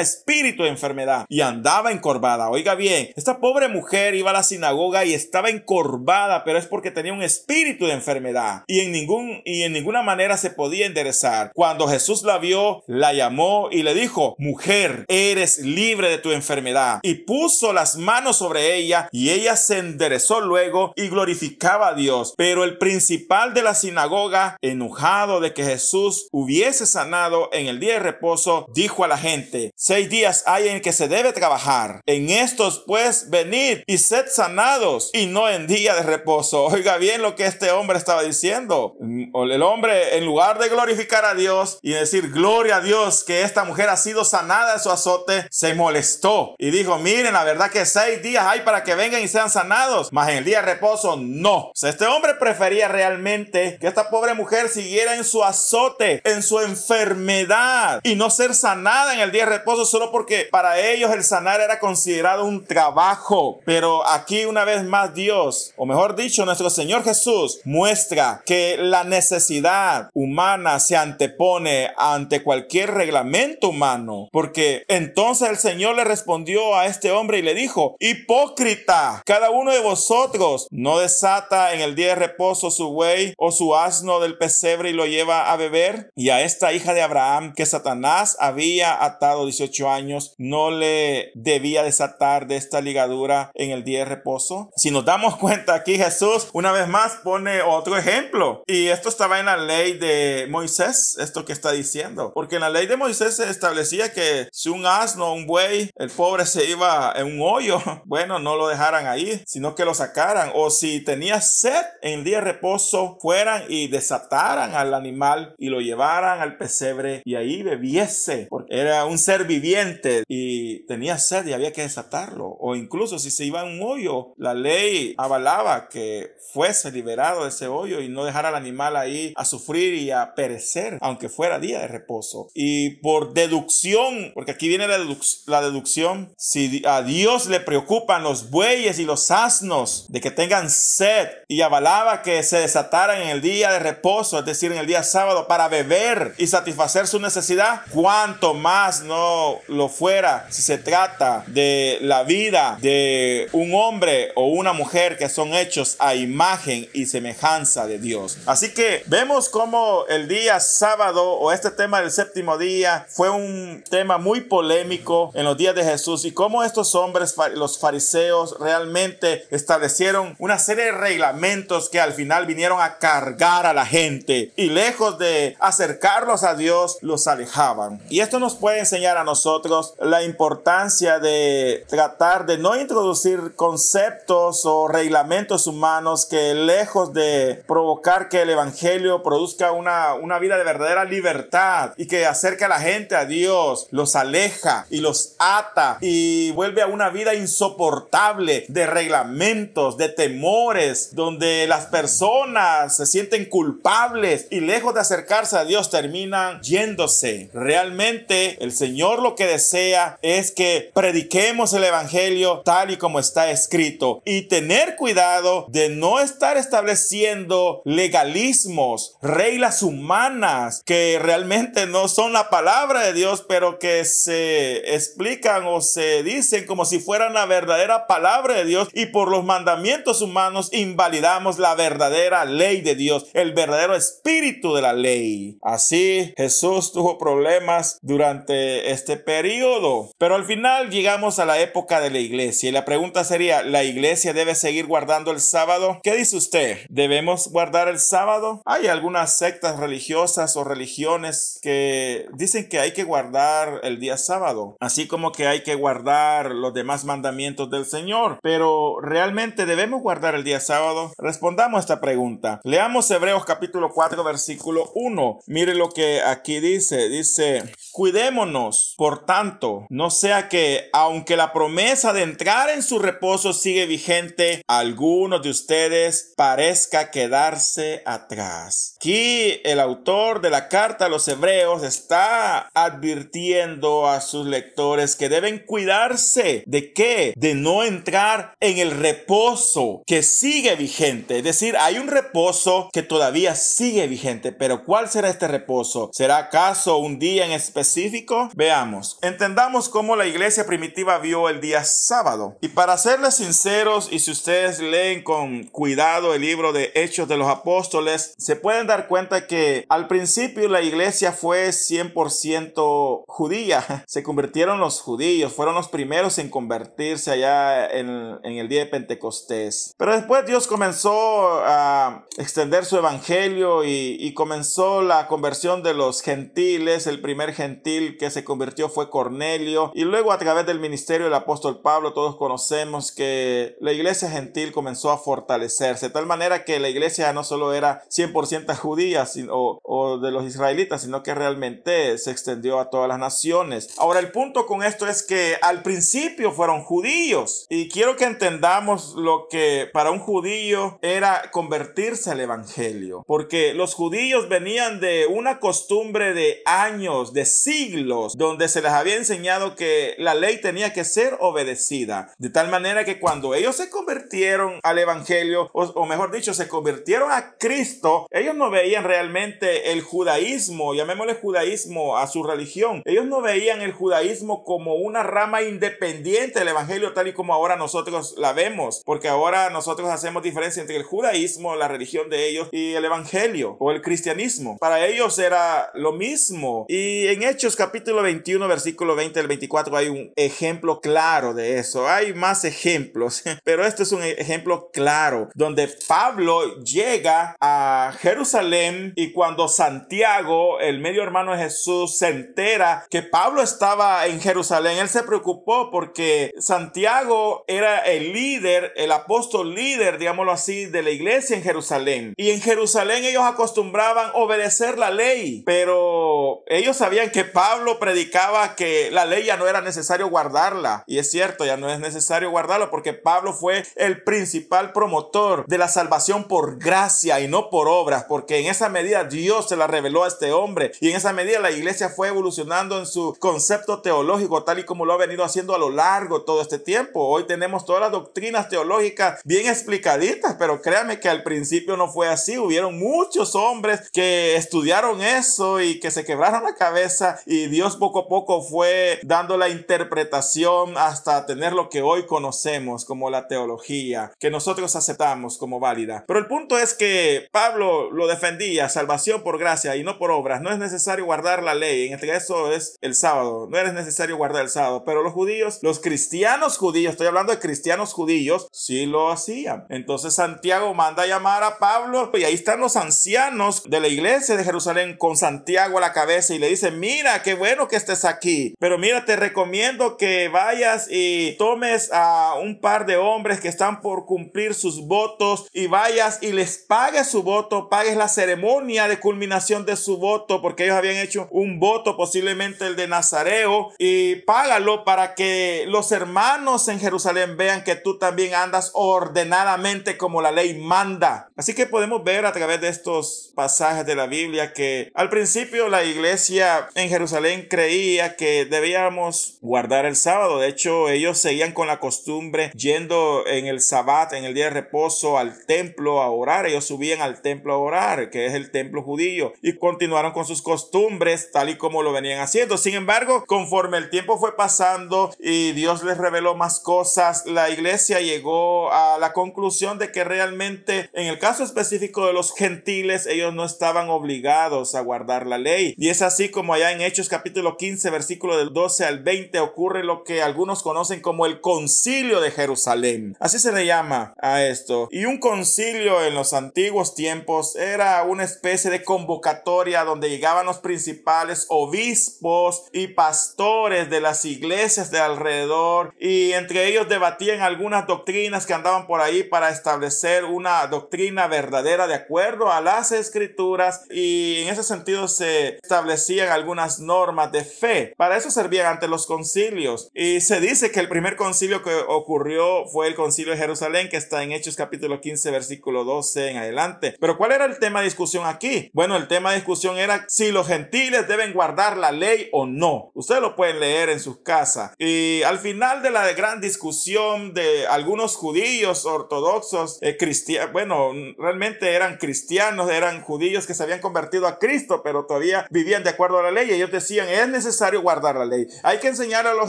espíritu de enfermedad y andaba encorvada. Oiga bien, esta pobre mujer iba a la sinagoga y estaba encorvada, pero es porque tenía un espíritu de enfermedad y en ningún y en ninguna manera se podía enderezar. Cuando Jesús la vio la llamó y le dijo, mujer, eres libre de tu enfermedad. Y puso las manos sobre ella y ella se enderezó luego y glorificaba a Dios. Pero el principal de la sinagoga, enojado de que Jesús hubiese sanado en el día de reposo, dijo a la gente, seis días hay en que se debe trabajar. En estos pues venid y sed sanados y no en día de reposo. *laughs* Oiga bien lo que este hombre estaba diciendo. Mm, el hombre en lugar de glorificar a Dios y decir gloria, gloria a Dios que esta mujer ha sido sanada de su azote, se molestó y dijo, miren, la verdad que seis días hay para que vengan y sean sanados, mas en el día de reposo no. este hombre prefería realmente que esta pobre mujer siguiera en su azote, en su enfermedad y no ser sanada en el día de reposo solo porque para ellos el sanar era considerado un trabajo. Pero aquí una vez más Dios, o mejor dicho, nuestro Señor Jesús, muestra que la necesidad humana se antepone ante cualquier cualquier reglamento humano, porque entonces el Señor le respondió a este hombre y le dijo, hipócrita, cada uno de vosotros no desata en el día de reposo su buey o su asno del pesebre y lo lleva a beber, y a esta hija de Abraham que Satanás había atado 18 años, no le debía desatar de esta ligadura en el día de reposo. Si nos damos cuenta aquí Jesús una vez más pone otro ejemplo, y esto estaba en la ley de Moisés, esto que está diciendo. Porque en la ley de Moisés se establecía que si un asno, un buey, el pobre se iba en un hoyo, *laughs* bueno, no lo dejaran ahí, sino que lo sacaran. O si tenía sed en el día de reposo, fueran y desataran al animal y lo llevaran al pesebre y ahí bebiese. Porque era un ser viviente y tenía sed y había que desatarlo. O incluso si se iba en un hoyo, la ley avalaba que fuese liberado de ese hoyo y no dejara al animal ahí a sufrir y a perecer, aunque fuera día de reposo. Y por deducción, porque aquí viene la, la deducción, si a Dios le preocupan los bueyes y los asnos de que tengan sed y avalaba que se desataran en el día de reposo, es decir, en el día sábado, para beber y satisfacer su necesidad, cuanto más no lo fuera si se trata de la vida de un hombre o una mujer que son hechos a imagen y semejanza de Dios. Así que vemos cómo el día sábado o este tema del séptimo día fue un tema muy polémico en los días de Jesús y cómo estos hombres, los fariseos, realmente establecieron una serie de reglamentos que al final vinieron a cargar a la gente y lejos de acercarlos a Dios, los alejaban. Y esto nos puede enseñar a nosotros la importancia de tratar de no introducir conceptos o reglamentos humanos que lejos de provocar que el Evangelio produzca una, una vida de verdadera libertad y que acerca a la gente a Dios, los aleja y los ata y vuelve a una vida insoportable de reglamentos, de temores, donde las personas se sienten culpables y lejos de acercarse a Dios terminan yéndose. Realmente el Señor lo que desea es que prediquemos el Evangelio tal y como está escrito y tener cuidado de no estar estableciendo legalismos, reglas humanas que realmente no son la palabra de Dios, pero que se explican o se dicen como si fueran la verdadera palabra de Dios y por los mandamientos humanos invalidamos la verdadera ley de Dios, el verdadero espíritu de la ley. Así Jesús tuvo problemas durante este periodo, pero al final llegamos a la época de la iglesia y la pregunta sería, ¿la iglesia debe seguir guardando el sábado? ¿Qué dice usted? ¿Debemos guardar el sábado? Hay algunas sectas religiosas o religiones que eh, dicen que hay que guardar el día sábado, así como que hay que guardar los demás mandamientos del Señor. Pero ¿realmente debemos guardar el día sábado? Respondamos a esta pregunta. Leamos Hebreos capítulo 4 versículo 1. Mire lo que aquí dice. Dice... Cuidémonos, por tanto, no sea que, aunque la promesa de entrar en su reposo sigue vigente, algunos de ustedes parezca quedarse atrás. Aquí el autor de la carta a los hebreos está advirtiendo a sus lectores que deben cuidarse de qué? De no entrar en el reposo que sigue vigente. Es decir, hay un reposo que todavía sigue vigente, pero ¿cuál será este reposo? ¿Será acaso un día en especial? específico? Veamos, entendamos cómo la iglesia primitiva vio el día sábado. Y para serles sinceros, y si ustedes leen con cuidado el libro de Hechos de los Apóstoles, se pueden dar cuenta que al principio la iglesia fue 100% judía. *laughs* Se convirtieron los judíos, fueron los primeros en convertirse allá en, el día de Pentecostés. Pero después Dios comenzó a extender su evangelio y, y comenzó la conversión de los gentiles, el primer gentil que se convirtió fue Cornelio y luego a través del ministerio del apóstol Pablo todos conocemos que la iglesia gentil comenzó a fortalecerse de tal manera que la iglesia no solo era 100% judía sino, o de los israelitas sino que realmente se extendió a todas las naciones. Ahora el punto con esto es que al principio fueron judíos y quiero que entendamos lo que para un judío era convertirse al evangelio porque los judíos venían de una costumbre de años, de siglos donde se les había enseñado que la ley tenía que ser obedecida. De tal manera que cuando ellos se convirtieron al Evangelio, o, mejor dicho, se convirtieron a Cristo, ellos no veían realmente el judaísmo, llamémosle judaísmo a su religión. Ellos no veían el judaísmo como una rama independiente del Evangelio tal y como ahora nosotros la vemos, porque ahora nosotros hacemos diferencia entre el judaísmo, la religión de ellos, y el Evangelio o el cristianismo. Para ellos era lo mismo. Y en Hechos capítulo 21, versículo 20 al 24 hay un ejemplo claro de eso. Hay más ejemplos, *laughs* pero este es un ejemplo claro donde Pablo llega a Jerusalén y cuando Santiago, el medio hermano de Jesús, se entera que Pablo estaba en Jerusalén, él se preocupó porque Santiago era el líder, el apóstol líder, digámoslo así, de la iglesia en Jerusalén. Y en Jerusalén ellos acostumbraban obedecer la ley, pero ellos sabían que Pablo predicaba que la ley ya no era necesario guardarla. Y es cierto, ya no es necesario guardarla porque Pablo fue el principal promotor de la salvación por gracia y no por obras, porque en esa medida Dios se la reveló a este hombre y en esa medida la iglesia fue evolucionando en su concepto teológico tal y como lo ha venido haciendo a lo largo todo este tiempo. Hoy tenemos todas las doctrinas teológicas bien explicaditas, pero créame que al principio no fue así. Hubieron muchos hombres que estudiaron eso y que se quebraron la cabeza y Dios poco a poco fue dando la interpretación hasta tener lo que hoy conocemos como la teología, que nosotros aceptamos como válida. Pero el punto es que Pablo lo defendía, salvación por gracia y no por obras. No es necesario guardar la ley, en este caso es el sábado, no es necesario guardar el sábado, pero los judíos, los cristianos judíos, estoy hablando de cristianos judíos, sí lo hacían. Entonces Santiago manda a llamar a Pablo y ahí están los ancianos de la iglesia de Jerusalén con Santiago a la cabeza y le dicen, mira, mira, qué bueno que estés aquí, pero mira, te recomiendo que vayas y tomes a un par de hombres que están por cumplir sus votos y vayas y les pagues su voto, pagues la ceremonia de culminación de su voto, porque ellos habían hecho un voto, posiblemente el de Nazareo, y págalo para que los hermanos en Jerusalén vean que tú también andas ordenadamente como la ley manda. Así que podemos ver a través de estos pasajes de la Biblia que al principio la iglesia en Jerusalén creía que debíamos guardar el sábado. De hecho, ellos seguían con la costumbre yendo en el sabbat, en el día de reposo, al templo a orar. Ellos subían al templo a orar, que es el templo judío, y continuaron con sus costumbres tal y como lo venían haciendo. Sin embargo, conforme el tiempo fue pasando y Dios les reveló más cosas, la iglesia llegó a la conclusión de que realmente, en el caso específico de los gentiles, ellos no estaban obligados a guardar la ley. Y es así como allá en Hechos capítulo 15, versículo del 12 al 20, ocurre lo que algunos conocen como el concilio de Jerusalén. Así se le llama a esto. Y un concilio en los antiguos tiempos era una especie de convocatoria donde llegaban los principales obispos y pastores de las iglesias de alrededor y entre ellos debatían algunas doctrinas que andaban por ahí para establecer una doctrina verdadera de acuerdo a las escrituras y en ese sentido se establecían algunas normas de fe. Para eso servían ante los concilios. Y se dice que el primer concilio que ocurrió fue el concilio de Jerusalén, que está en Hechos capítulo 15, versículo 12 en adelante. Pero ¿cuál era el tema de discusión aquí? Bueno, el tema de discusión era si los gentiles deben guardar la ley o no. Ustedes lo pueden leer en sus casas. Y al final de la gran discusión de algunos judíos ortodoxos, eh, cristianos, bueno, realmente eran cristianos, eran judíos que se habían convertido a Cristo, pero todavía vivían de acuerdo a la ley ellos decían, es necesario guardar la ley. Hay que enseñar a los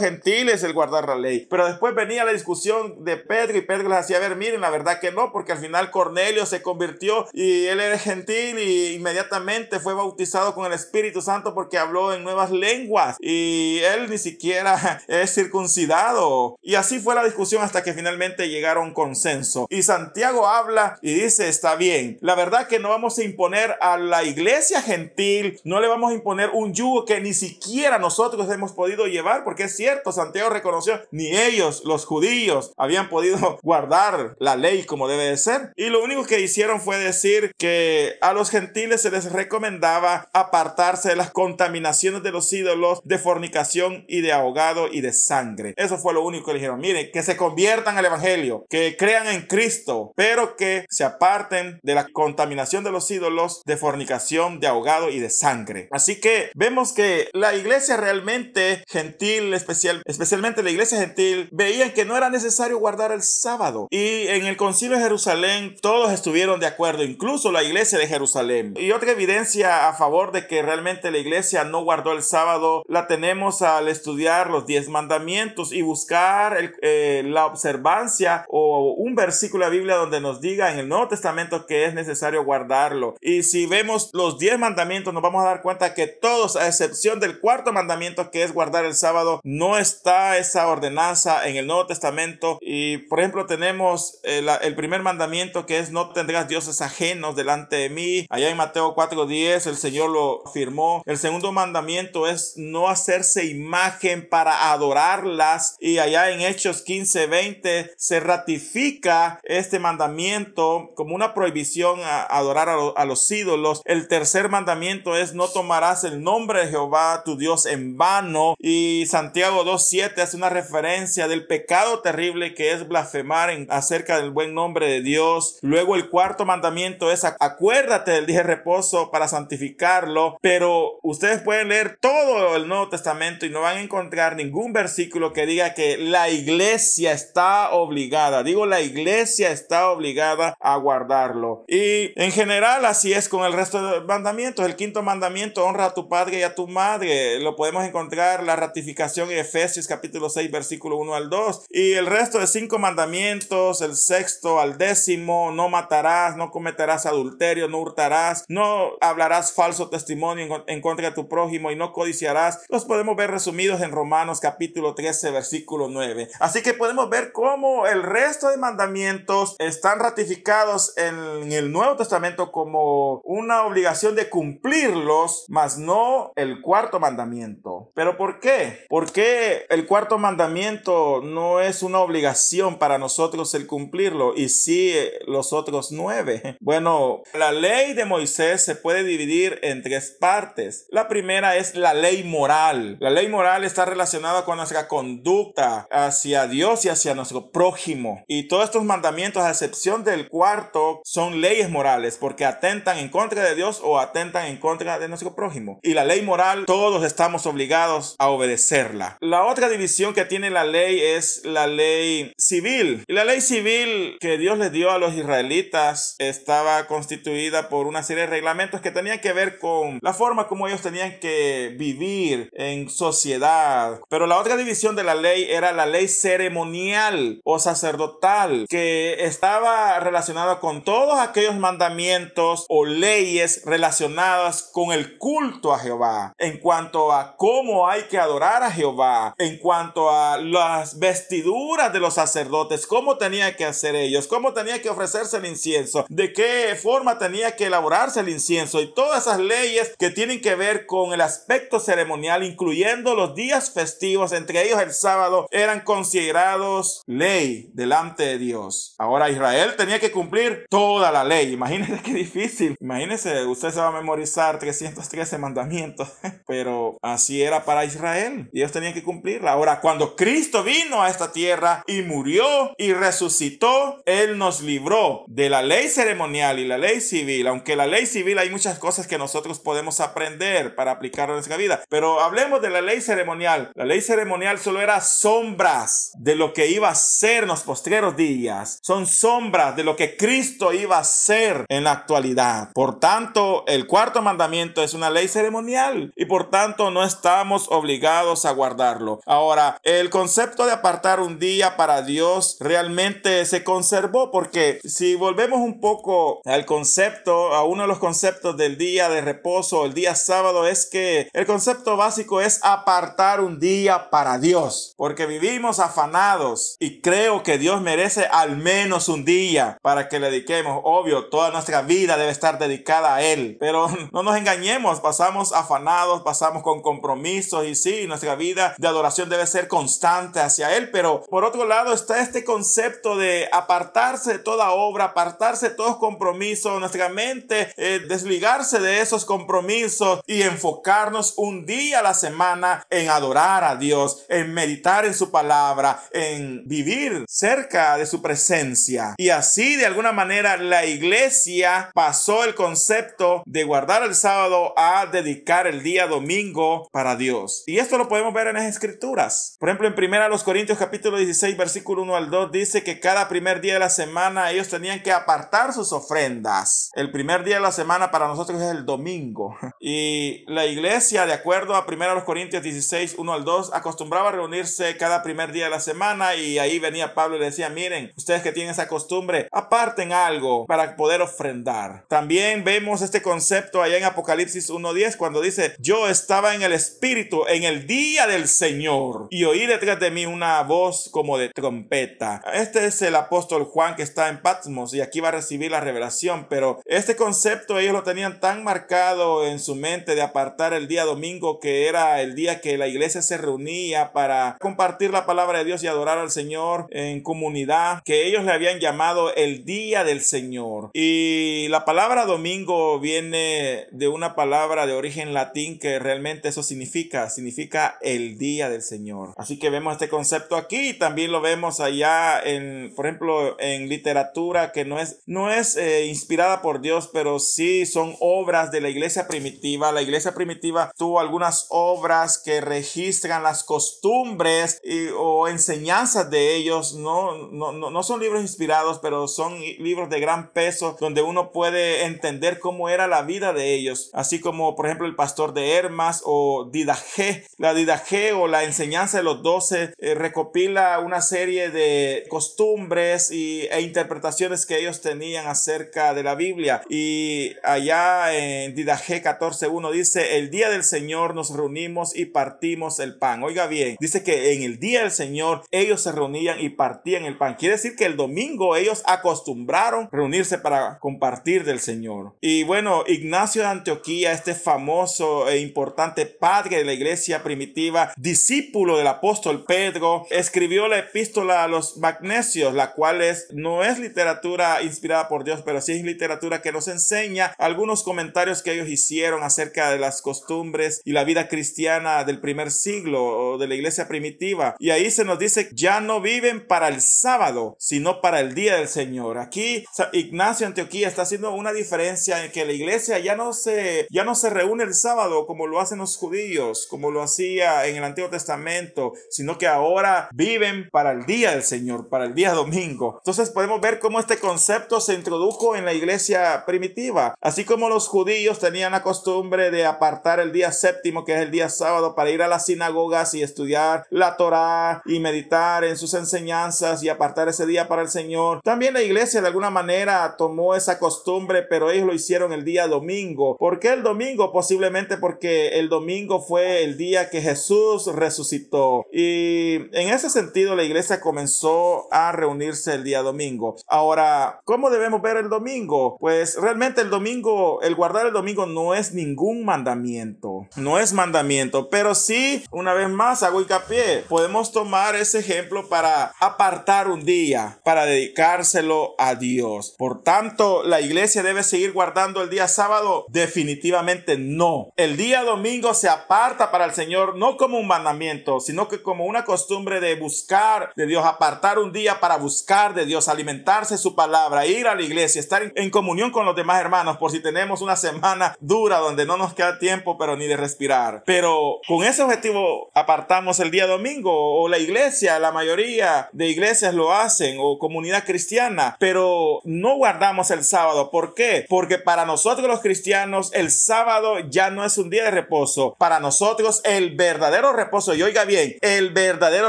gentiles el guardar la ley. Pero después venía la discusión de Pedro y Pedro les hacía ver, miren, la verdad que no, porque al final Cornelio se convirtió y él era gentil y inmediatamente fue bautizado con el Espíritu Santo porque habló en nuevas lenguas y él ni siquiera *laughs* es circuncidado. Y así fue la discusión hasta que finalmente llegaron consenso. Y Santiago habla y dice, está bien, la verdad que no vamos a imponer a la iglesia gentil, no le vamos a imponer un yu que ni siquiera nosotros hemos podido llevar, porque es cierto, Santiago reconoció, ni ellos, los judíos, habían podido *laughs* guardar la ley como debe de ser. Y lo único que hicieron fue decir que a los gentiles se les recomendaba apartarse de las contaminaciones de los ídolos, de fornicación y de ahogado y de sangre. Eso fue lo único que dijeron. Miren, que se conviertan al Evangelio, que crean en Cristo, pero que se aparten de la contaminación de los ídolos, de fornicación, de ahogado y de sangre. Así que vemos que la iglesia realmente gentil, especial, especialmente la iglesia gentil, veían que no era necesario guardar el sábado. Y en el concilio de Jerusalén todos estuvieron de acuerdo, incluso la iglesia de Jerusalén. Y otra evidencia a favor de que realmente la iglesia no guardó el sábado la tenemos al estudiar los diez mandamientos y buscar eh, la observancia o un versículo de la Biblia donde nos diga en el Nuevo Testamento que es necesario guardarlo. Y si vemos los diez mandamientos nos vamos a dar cuenta que todos a excepción del cuarto mandamiento que es guardar el sábado, no está esa ordenanza en el Nuevo Testamento. Y por ejemplo tenemos eh, el, primer mandamiento que es no tendrás dioses ajenos delante de mí. Allá en Mateo 4:10 el Señor lo afirmó. El segundo mandamiento es no hacerse imagen para adorarlas. Y allá en Hechos 15:20 se ratifica este mandamiento como una prohibición a adorar a los ídolos. El tercer mandamiento es no tomarás el nombre Jehová tu Dios en vano. Y Santiago 2.7 hace una referencia del pecado terrible que es blasfemar en, acerca del buen nombre de Dios. Luego el cuarto mandamiento es acuérdate del día de reposo para santificarlo. Pero ustedes pueden leer todo el Nuevo Testamento y no van a encontrar ningún versículo que diga que la iglesia está obligada. Digo, la iglesia está obligada a guardarlo. Y en general así es con el resto de mandamientos. El quinto mandamiento, honra a tu padre y a tu madre. Lo podemos encontrar la ratificación en Efesios capítulo 6 versículo 1 al 2. Y el resto de cinco mandamientos, el sexto al décimo, no matarás, no cometerás adulterio, no hurtarás, no hablarás falso testimonio en contra de tu prójimo y no codiciarás, los podemos ver resumidos en Romanos capítulo 13 versículo 9. Así que podemos ver cómo el resto de mandamientos están ratificados en el Nuevo Testamento como una obligación de cumplirlos, mas no el cuarto mandamiento. ¿Pero por qué? ¿Por qué el cuarto mandamiento no es una obligación para nosotros el cumplirlo y si eh, los otros nueve? *laughs* Bueno, la ley de Moisés se puede dividir en tres partes. La primera es la ley moral. La ley moral está relacionada con nuestra conducta hacia Dios y hacia nuestro prójimo. Y todos estos mandamientos, a excepción del cuarto, son leyes morales porque atentan en contra de Dios o atentan en contra de nuestro prójimo. Y la ley moral, todos estamos obligados a obedecerla. La otra división que tiene la ley es la ley civil. la ley civil que Dios les dio a los israelitas estaba constituida por una serie de reglamentos que tenían que ver con la forma como ellos tenían que vivir en sociedad. Pero la otra división de la ley era la ley ceremonial o sacerdotal que estaba relacionada con todos aquellos mandamientos o leyes relacionadas con el culto a Jehová en cuanto a cómo hay que adorar a Jehová, en cuanto a las vestiduras de los sacerdotes, cómo tenía que hacer ellos, cómo tenía que ofrecerse el incienso, de qué forma tenía que elaborarse el incienso y todas esas leyes que tienen que ver con el aspecto ceremonial, incluyendo los días festivos, entre ellos el sábado, eran considerados ley delante de Dios. Ahora Israel tenía que cumplir toda la ley. Imagínense qué difícil. Imagínense, usted se va a memorizar 313 mandamientos *laughs* Pero así era para Israel. Y ellos tenían que cumplirla. Ahora, cuando Cristo vino a esta tierra y murió y resucitó, Él nos libró de la ley ceremonial y la ley civil. Aunque la ley civil hay muchas cosas que nosotros podemos aprender para aplicar en nuestra vida. Pero hablemos de la ley ceremonial. La ley ceremonial solo era sombras de lo que iba a ser en los postreros días. Son sombras de lo que Cristo iba a ser en la actualidad. Por tanto, el cuarto mandamiento es una ley ceremonial y por tanto no estamos obligados a guardarlo. Ahora, el concepto de apartar un día para Dios realmente se conservó porque si volvemos un poco al concepto, a uno de los conceptos del día de reposo, el día sábado, es que el concepto básico es apartar un día para Dios, porque vivimos afanados y creo que Dios merece al menos un día para que le dediquemos. Obvio, toda nuestra vida debe estar dedicada a Él, pero *laughs* no nos engañemos, pasamos afanados pasamos con compromisos y sí, nuestra vida de adoración debe ser constante hacia Él, pero por otro lado está este concepto de apartarse de toda obra, apartarse de todos compromisos, nuestra mente, eh, desligarse de esos compromisos y enfocarnos un día a la semana en adorar a Dios, en meditar en su palabra, en vivir cerca de su presencia. Y así de alguna manera la iglesia pasó el concepto de guardar el sábado a dedicar el el día domingo para Dios. Y esto lo podemos ver en las escrituras. Por ejemplo, en 1 Corintios capítulo 16, versículo 1 al 2 dice que cada primer día de la semana ellos tenían que apartar sus ofrendas. El primer día de la semana para nosotros es el domingo. *laughs* Y la iglesia, de acuerdo a 1 Corintios 16, 1 al 2, acostumbraba a reunirse cada primer día de la semana y ahí venía Pablo y le decía, miren, ustedes que tienen esa costumbre, aparten algo para poder ofrendar. También vemos este concepto allá en Apocalipsis 1.10 cuando dice, yo estaba en el Espíritu en el día del Señor y oí detrás de mí una voz como de trompeta. Este es el apóstol Juan que está en Patmos y aquí va a recibir la revelación, pero este concepto ellos lo tenían tan marcado en su mente de apartar el día domingo que era el día que la iglesia se reunía para compartir la palabra de Dios y adorar al Señor en comunidad, que ellos le habían llamado el día del Señor. Y la palabra domingo viene de una palabra de origen latino que realmente eso significa, significa el día del Señor. Así que vemos este concepto aquí también lo vemos allá en, por ejemplo, en literatura que no es, no es eh, inspirada por Dios, pero sí son obras de la iglesia primitiva. La iglesia primitiva tuvo algunas obras que registran las costumbres y, o enseñanzas de ellos. no, no son libros inspirados, pero son libros de gran peso donde uno puede entender cómo era la vida de ellos. Así como, por ejemplo, el pastor de Hermas o Didaje. La Didaje o la enseñanza de los doce eh, recopila una serie de costumbres e interpretaciones que ellos tenían acerca de la Biblia. Y allá en Didaje 14.1 dice, el día del Señor nos reunimos y partimos el pan. Oiga bien, dice que en el día del Señor ellos se reunían y partían el pan. Quiere decir que el domingo ellos acostumbraron reunirse para compartir del Señor. Y bueno, Ignacio de Antioquía, este famoso e importante padre de la iglesia primitiva, discípulo del apóstol Pedro, escribió la epístola a los magnesios, la cual es, no es literatura inspirada por Dios, pero sí es literatura que nos enseña algunos comentarios que ellos hicieron acerca de las costumbres y la vida cristiana del primer siglo o de la iglesia primitiva. Y ahí se nos dice, ya no viven para el sábado, sino para el día del Señor. Aquí Ignacio Antioquía está haciendo una diferencia en que la iglesia ya no se, ya no se reúne el sábado, como lo hacen los judíos, como lo hacía en el Antiguo Testamento, sino que ahora viven para el día del Señor, para el día domingo. Entonces podemos ver cómo este concepto se introdujo en la iglesia primitiva. Así como los judíos tenían la costumbre de apartar el día séptimo, que es el día sábado, para ir a las sinagogas y estudiar la Torá y meditar en sus enseñanzas y apartar ese día para el Señor. También la iglesia de alguna manera tomó esa costumbre, pero ellos lo hicieron el día domingo. ¿Por qué el domingo posiblemente porque el domingo fue el día que Jesús resucitó. Y en ese sentido la iglesia comenzó a reunirse el día domingo. Ahora, ¿cómo debemos ver el domingo? Pues realmente el domingo, el guardar el domingo no es ningún mandamiento. No es mandamiento, pero sí, una vez más, hago hincapié, podemos tomar ese ejemplo para apartar un día, para dedicárselo a Dios. Por tanto, la iglesia debe seguir guardando el día sábado. Definitivamente no el día domingo se aparta para el Señor, no como un mandamiento, sino que como una costumbre de buscar de Dios, apartar un día para buscar de Dios, alimentarse su palabra, ir a la iglesia, estar en, comunión con los demás hermanos, por si tenemos una semana dura donde no nos queda tiempo, pero ni de respirar. Pero con ese objetivo apartamos el día domingo, o la iglesia, la mayoría de iglesias lo hacen, o comunidad cristiana, pero no guardamos el sábado. ¿Por qué? Porque para nosotros los cristianos el sábado ya no es un día de reposo. Para nosotros el verdadero reposo, y oiga bien, el verdadero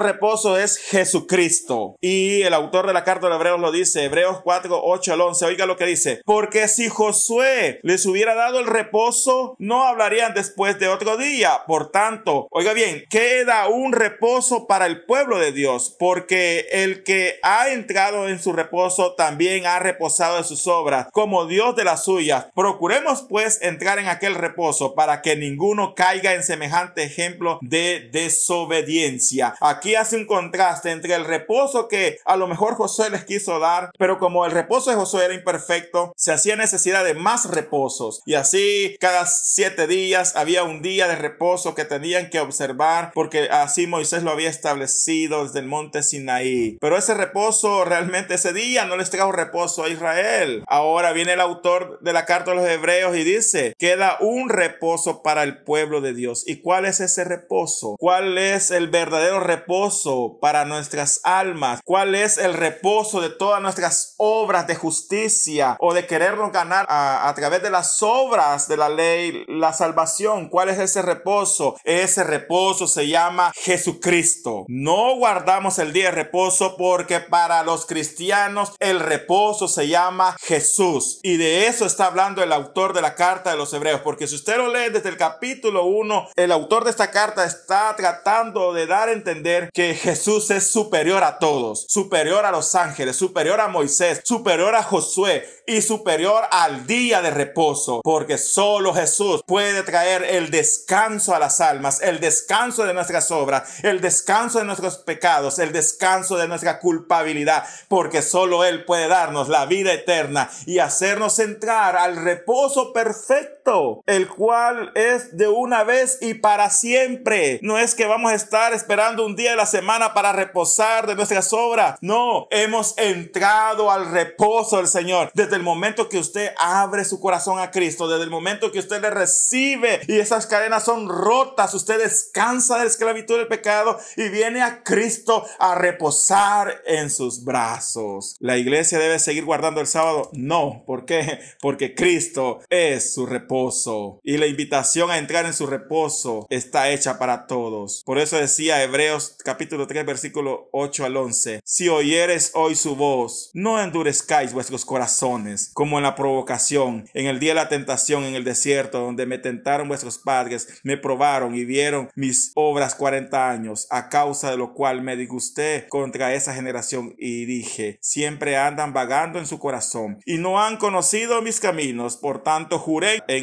reposo es Jesucristo. Y el autor de la carta de Hebreos lo dice, Hebreos 4, 8 al 11, oiga lo que dice, porque si Josué les hubiera dado el reposo, no hablarían después de otro día. Por tanto, oiga bien, queda un reposo para el pueblo de Dios, porque el que ha entrado en su reposo también ha reposado de sus obras, como Dios de las suyas. Procuremos pues entrar en aquel reposo para que ninguno caiga en semejante ejemplo de desobediencia. Aquí hace un contraste entre el reposo que a lo mejor José les quiso dar, pero como el reposo de Josué era imperfecto, se hacía necesidad de más reposos. Y así cada siete días había un día de reposo que tenían que observar porque así Moisés lo había establecido desde el monte Sinaí. Pero ese reposo, realmente ese día no les trajo reposo a Israel. Ahora viene el autor de la carta a los hebreos y dice, queda un reposo para el pueblo de Dios. ¿Y cuál es ese reposo? ¿Cuál es el verdadero reposo para nuestras almas? ¿Cuál es el reposo de todas nuestras obras de justicia o de querernos ganar a, a través de las obras de la ley la salvación? ¿Cuál es ese reposo? Ese reposo se llama Jesucristo. No guardamos el día de reposo porque para los cristianos el reposo se llama Jesús. Y de eso está hablando el autor de la carta de los hebreos. Porque si usted lo lee, pues, desde el capítulo 1, el autor de esta carta está tratando de dar a entender que Jesús es superior a todos, superior a los ángeles, superior a Moisés, superior a Josué y superior al día de reposo, porque solo Jesús puede traer el descanso a las almas, el descanso de nuestras obras, el descanso de nuestros pecados, el descanso de nuestra culpabilidad, porque solo Él puede darnos la vida eterna y hacernos entrar al reposo perfecto el cual es de una vez y para siempre. No es que vamos a estar esperando un día de la semana para reposar de nuestras obras. No, hemos entrado al reposo del Señor. Desde el momento que usted abre su corazón a Cristo, desde el momento que usted le recibe y esas cadenas son rotas, usted descansa de la esclavitud del pecado y viene a Cristo a reposar en sus brazos. La iglesia debe seguir guardando el sábado. No, ¿por qué? Porque Cristo es su reposo. Y la invitación a entrar en su reposo está hecha para todos. Por eso decía Hebreos capítulo 3 versículo 8 al 11. Si oyeres hoy su voz, no endurezcáis vuestros corazones, como en la provocación, en el día de la tentación en el desierto, donde me tentaron vuestros padres, me probaron y vieron mis obras 40 años, a causa de lo cual me disgusté contra esa generación y dije, siempre andan vagando en su corazón y no han conocido mis caminos, por tanto juré en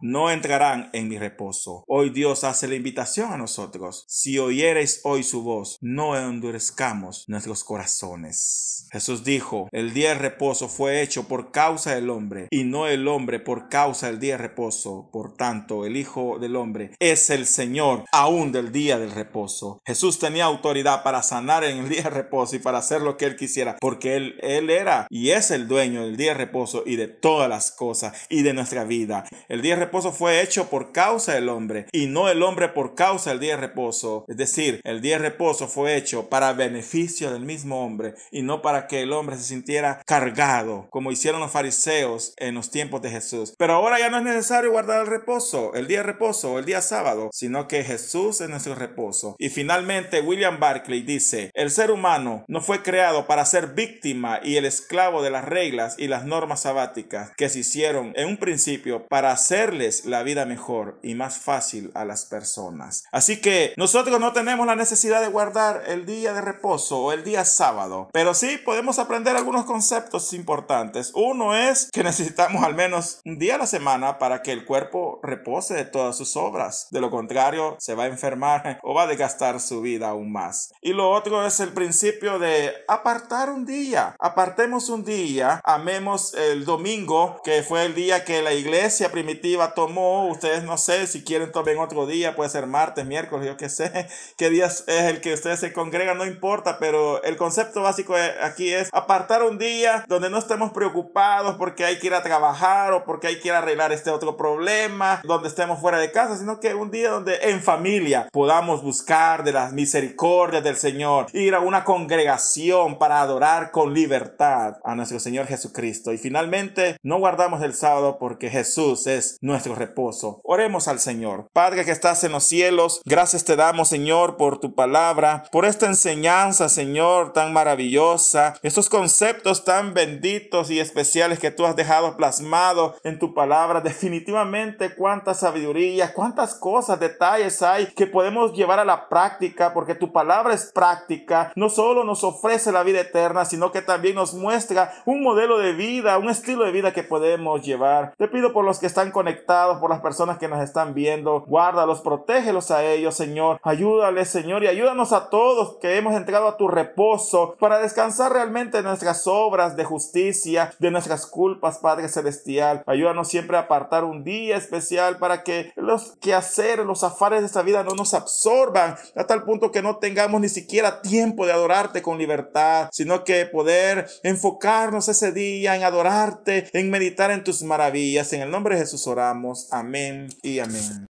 no entrarán en mi reposo. Hoy Dios hace la invitación a nosotros. Si oyereis hoy su voz, no endurezcamos nuestros corazones. Jesús dijo, el día de reposo fue hecho por causa del hombre y no el hombre por causa del día de reposo. Por tanto, el Hijo del Hombre es el Señor aún del día del reposo. Jesús tenía autoridad para sanar en el día de reposo y para hacer lo que él quisiera, porque él, él era y es el dueño del día de reposo y de todas las cosas y de nuestra vida. El día de reposo fue hecho por causa del hombre y no el hombre por causa del día de reposo. Es decir, el día de reposo fue hecho para beneficio del mismo hombre y no para que el hombre se sintiera cargado, como hicieron los fariseos en los tiempos de Jesús. Pero ahora ya no es necesario guardar el reposo, el día de reposo, el día sábado, sino que Jesús es nuestro reposo. Y finalmente William Barclay dice, el ser humano no fue creado para ser víctima y el esclavo de las reglas y las normas sabáticas que se hicieron en un principio para para hacerles la vida mejor y más fácil a las personas. Así que nosotros no tenemos la necesidad de guardar el día de reposo o el día sábado, pero sí podemos aprender algunos conceptos importantes. Uno es que necesitamos al menos un día a la semana para que el cuerpo repose de todas sus obras. De lo contrario, se va a enfermar o va a desgastar su vida aún más. Y lo otro es el principio de apartar un día. Apartemos un día, amemos el domingo, que fue el día que la iglesia primitiva tomó, ustedes no sé, si quieren tomen otro día, puede ser martes, miércoles, yo qué sé, *laughs* qué día es el que ustedes se congregan, no importa, pero el concepto básico aquí es apartar un día donde no estemos preocupados porque hay que ir a trabajar o porque hay que ir a arreglar este otro problema, donde estemos fuera de casa, sino que un día donde en familia podamos buscar de las misericordias del Señor, ir a una congregación para adorar con libertad a nuestro Señor Jesucristo. Y finalmente, no guardamos el sábado porque Jesús es nuestro reposo. Oremos al Señor. Padre que estás en los cielos, gracias te damos, Señor, por tu palabra, por esta enseñanza, Señor, tan maravillosa, estos conceptos tan benditos y especiales que tú has dejado plasmado en tu palabra. Definitivamente, cuánta sabiduría, cuántas cosas, detalles hay que podemos llevar a la práctica, porque tu palabra es práctica. No solo nos ofrece la vida eterna, sino que también nos muestra un modelo de vida, un estilo de vida que podemos llevar. Te pido por los que están conectados, por las personas que nos están viendo. Guárdalos, protégelos a ellos, Señor. Ayúdales, Señor, y ayúdanos a todos que hemos entrado a tu reposo para descansar realmente en nuestras obras de justicia, de nuestras culpas, Padre Celestial. Ayúdanos siempre a apartar un día especial para que los quehaceres, los afares de esta vida no nos absorban a tal punto que no tengamos ni siquiera tiempo de adorarte con libertad, sino que poder enfocarnos ese día en adorarte, en meditar en tus maravillas. En el nombre Jesús oramos. Amén y amén.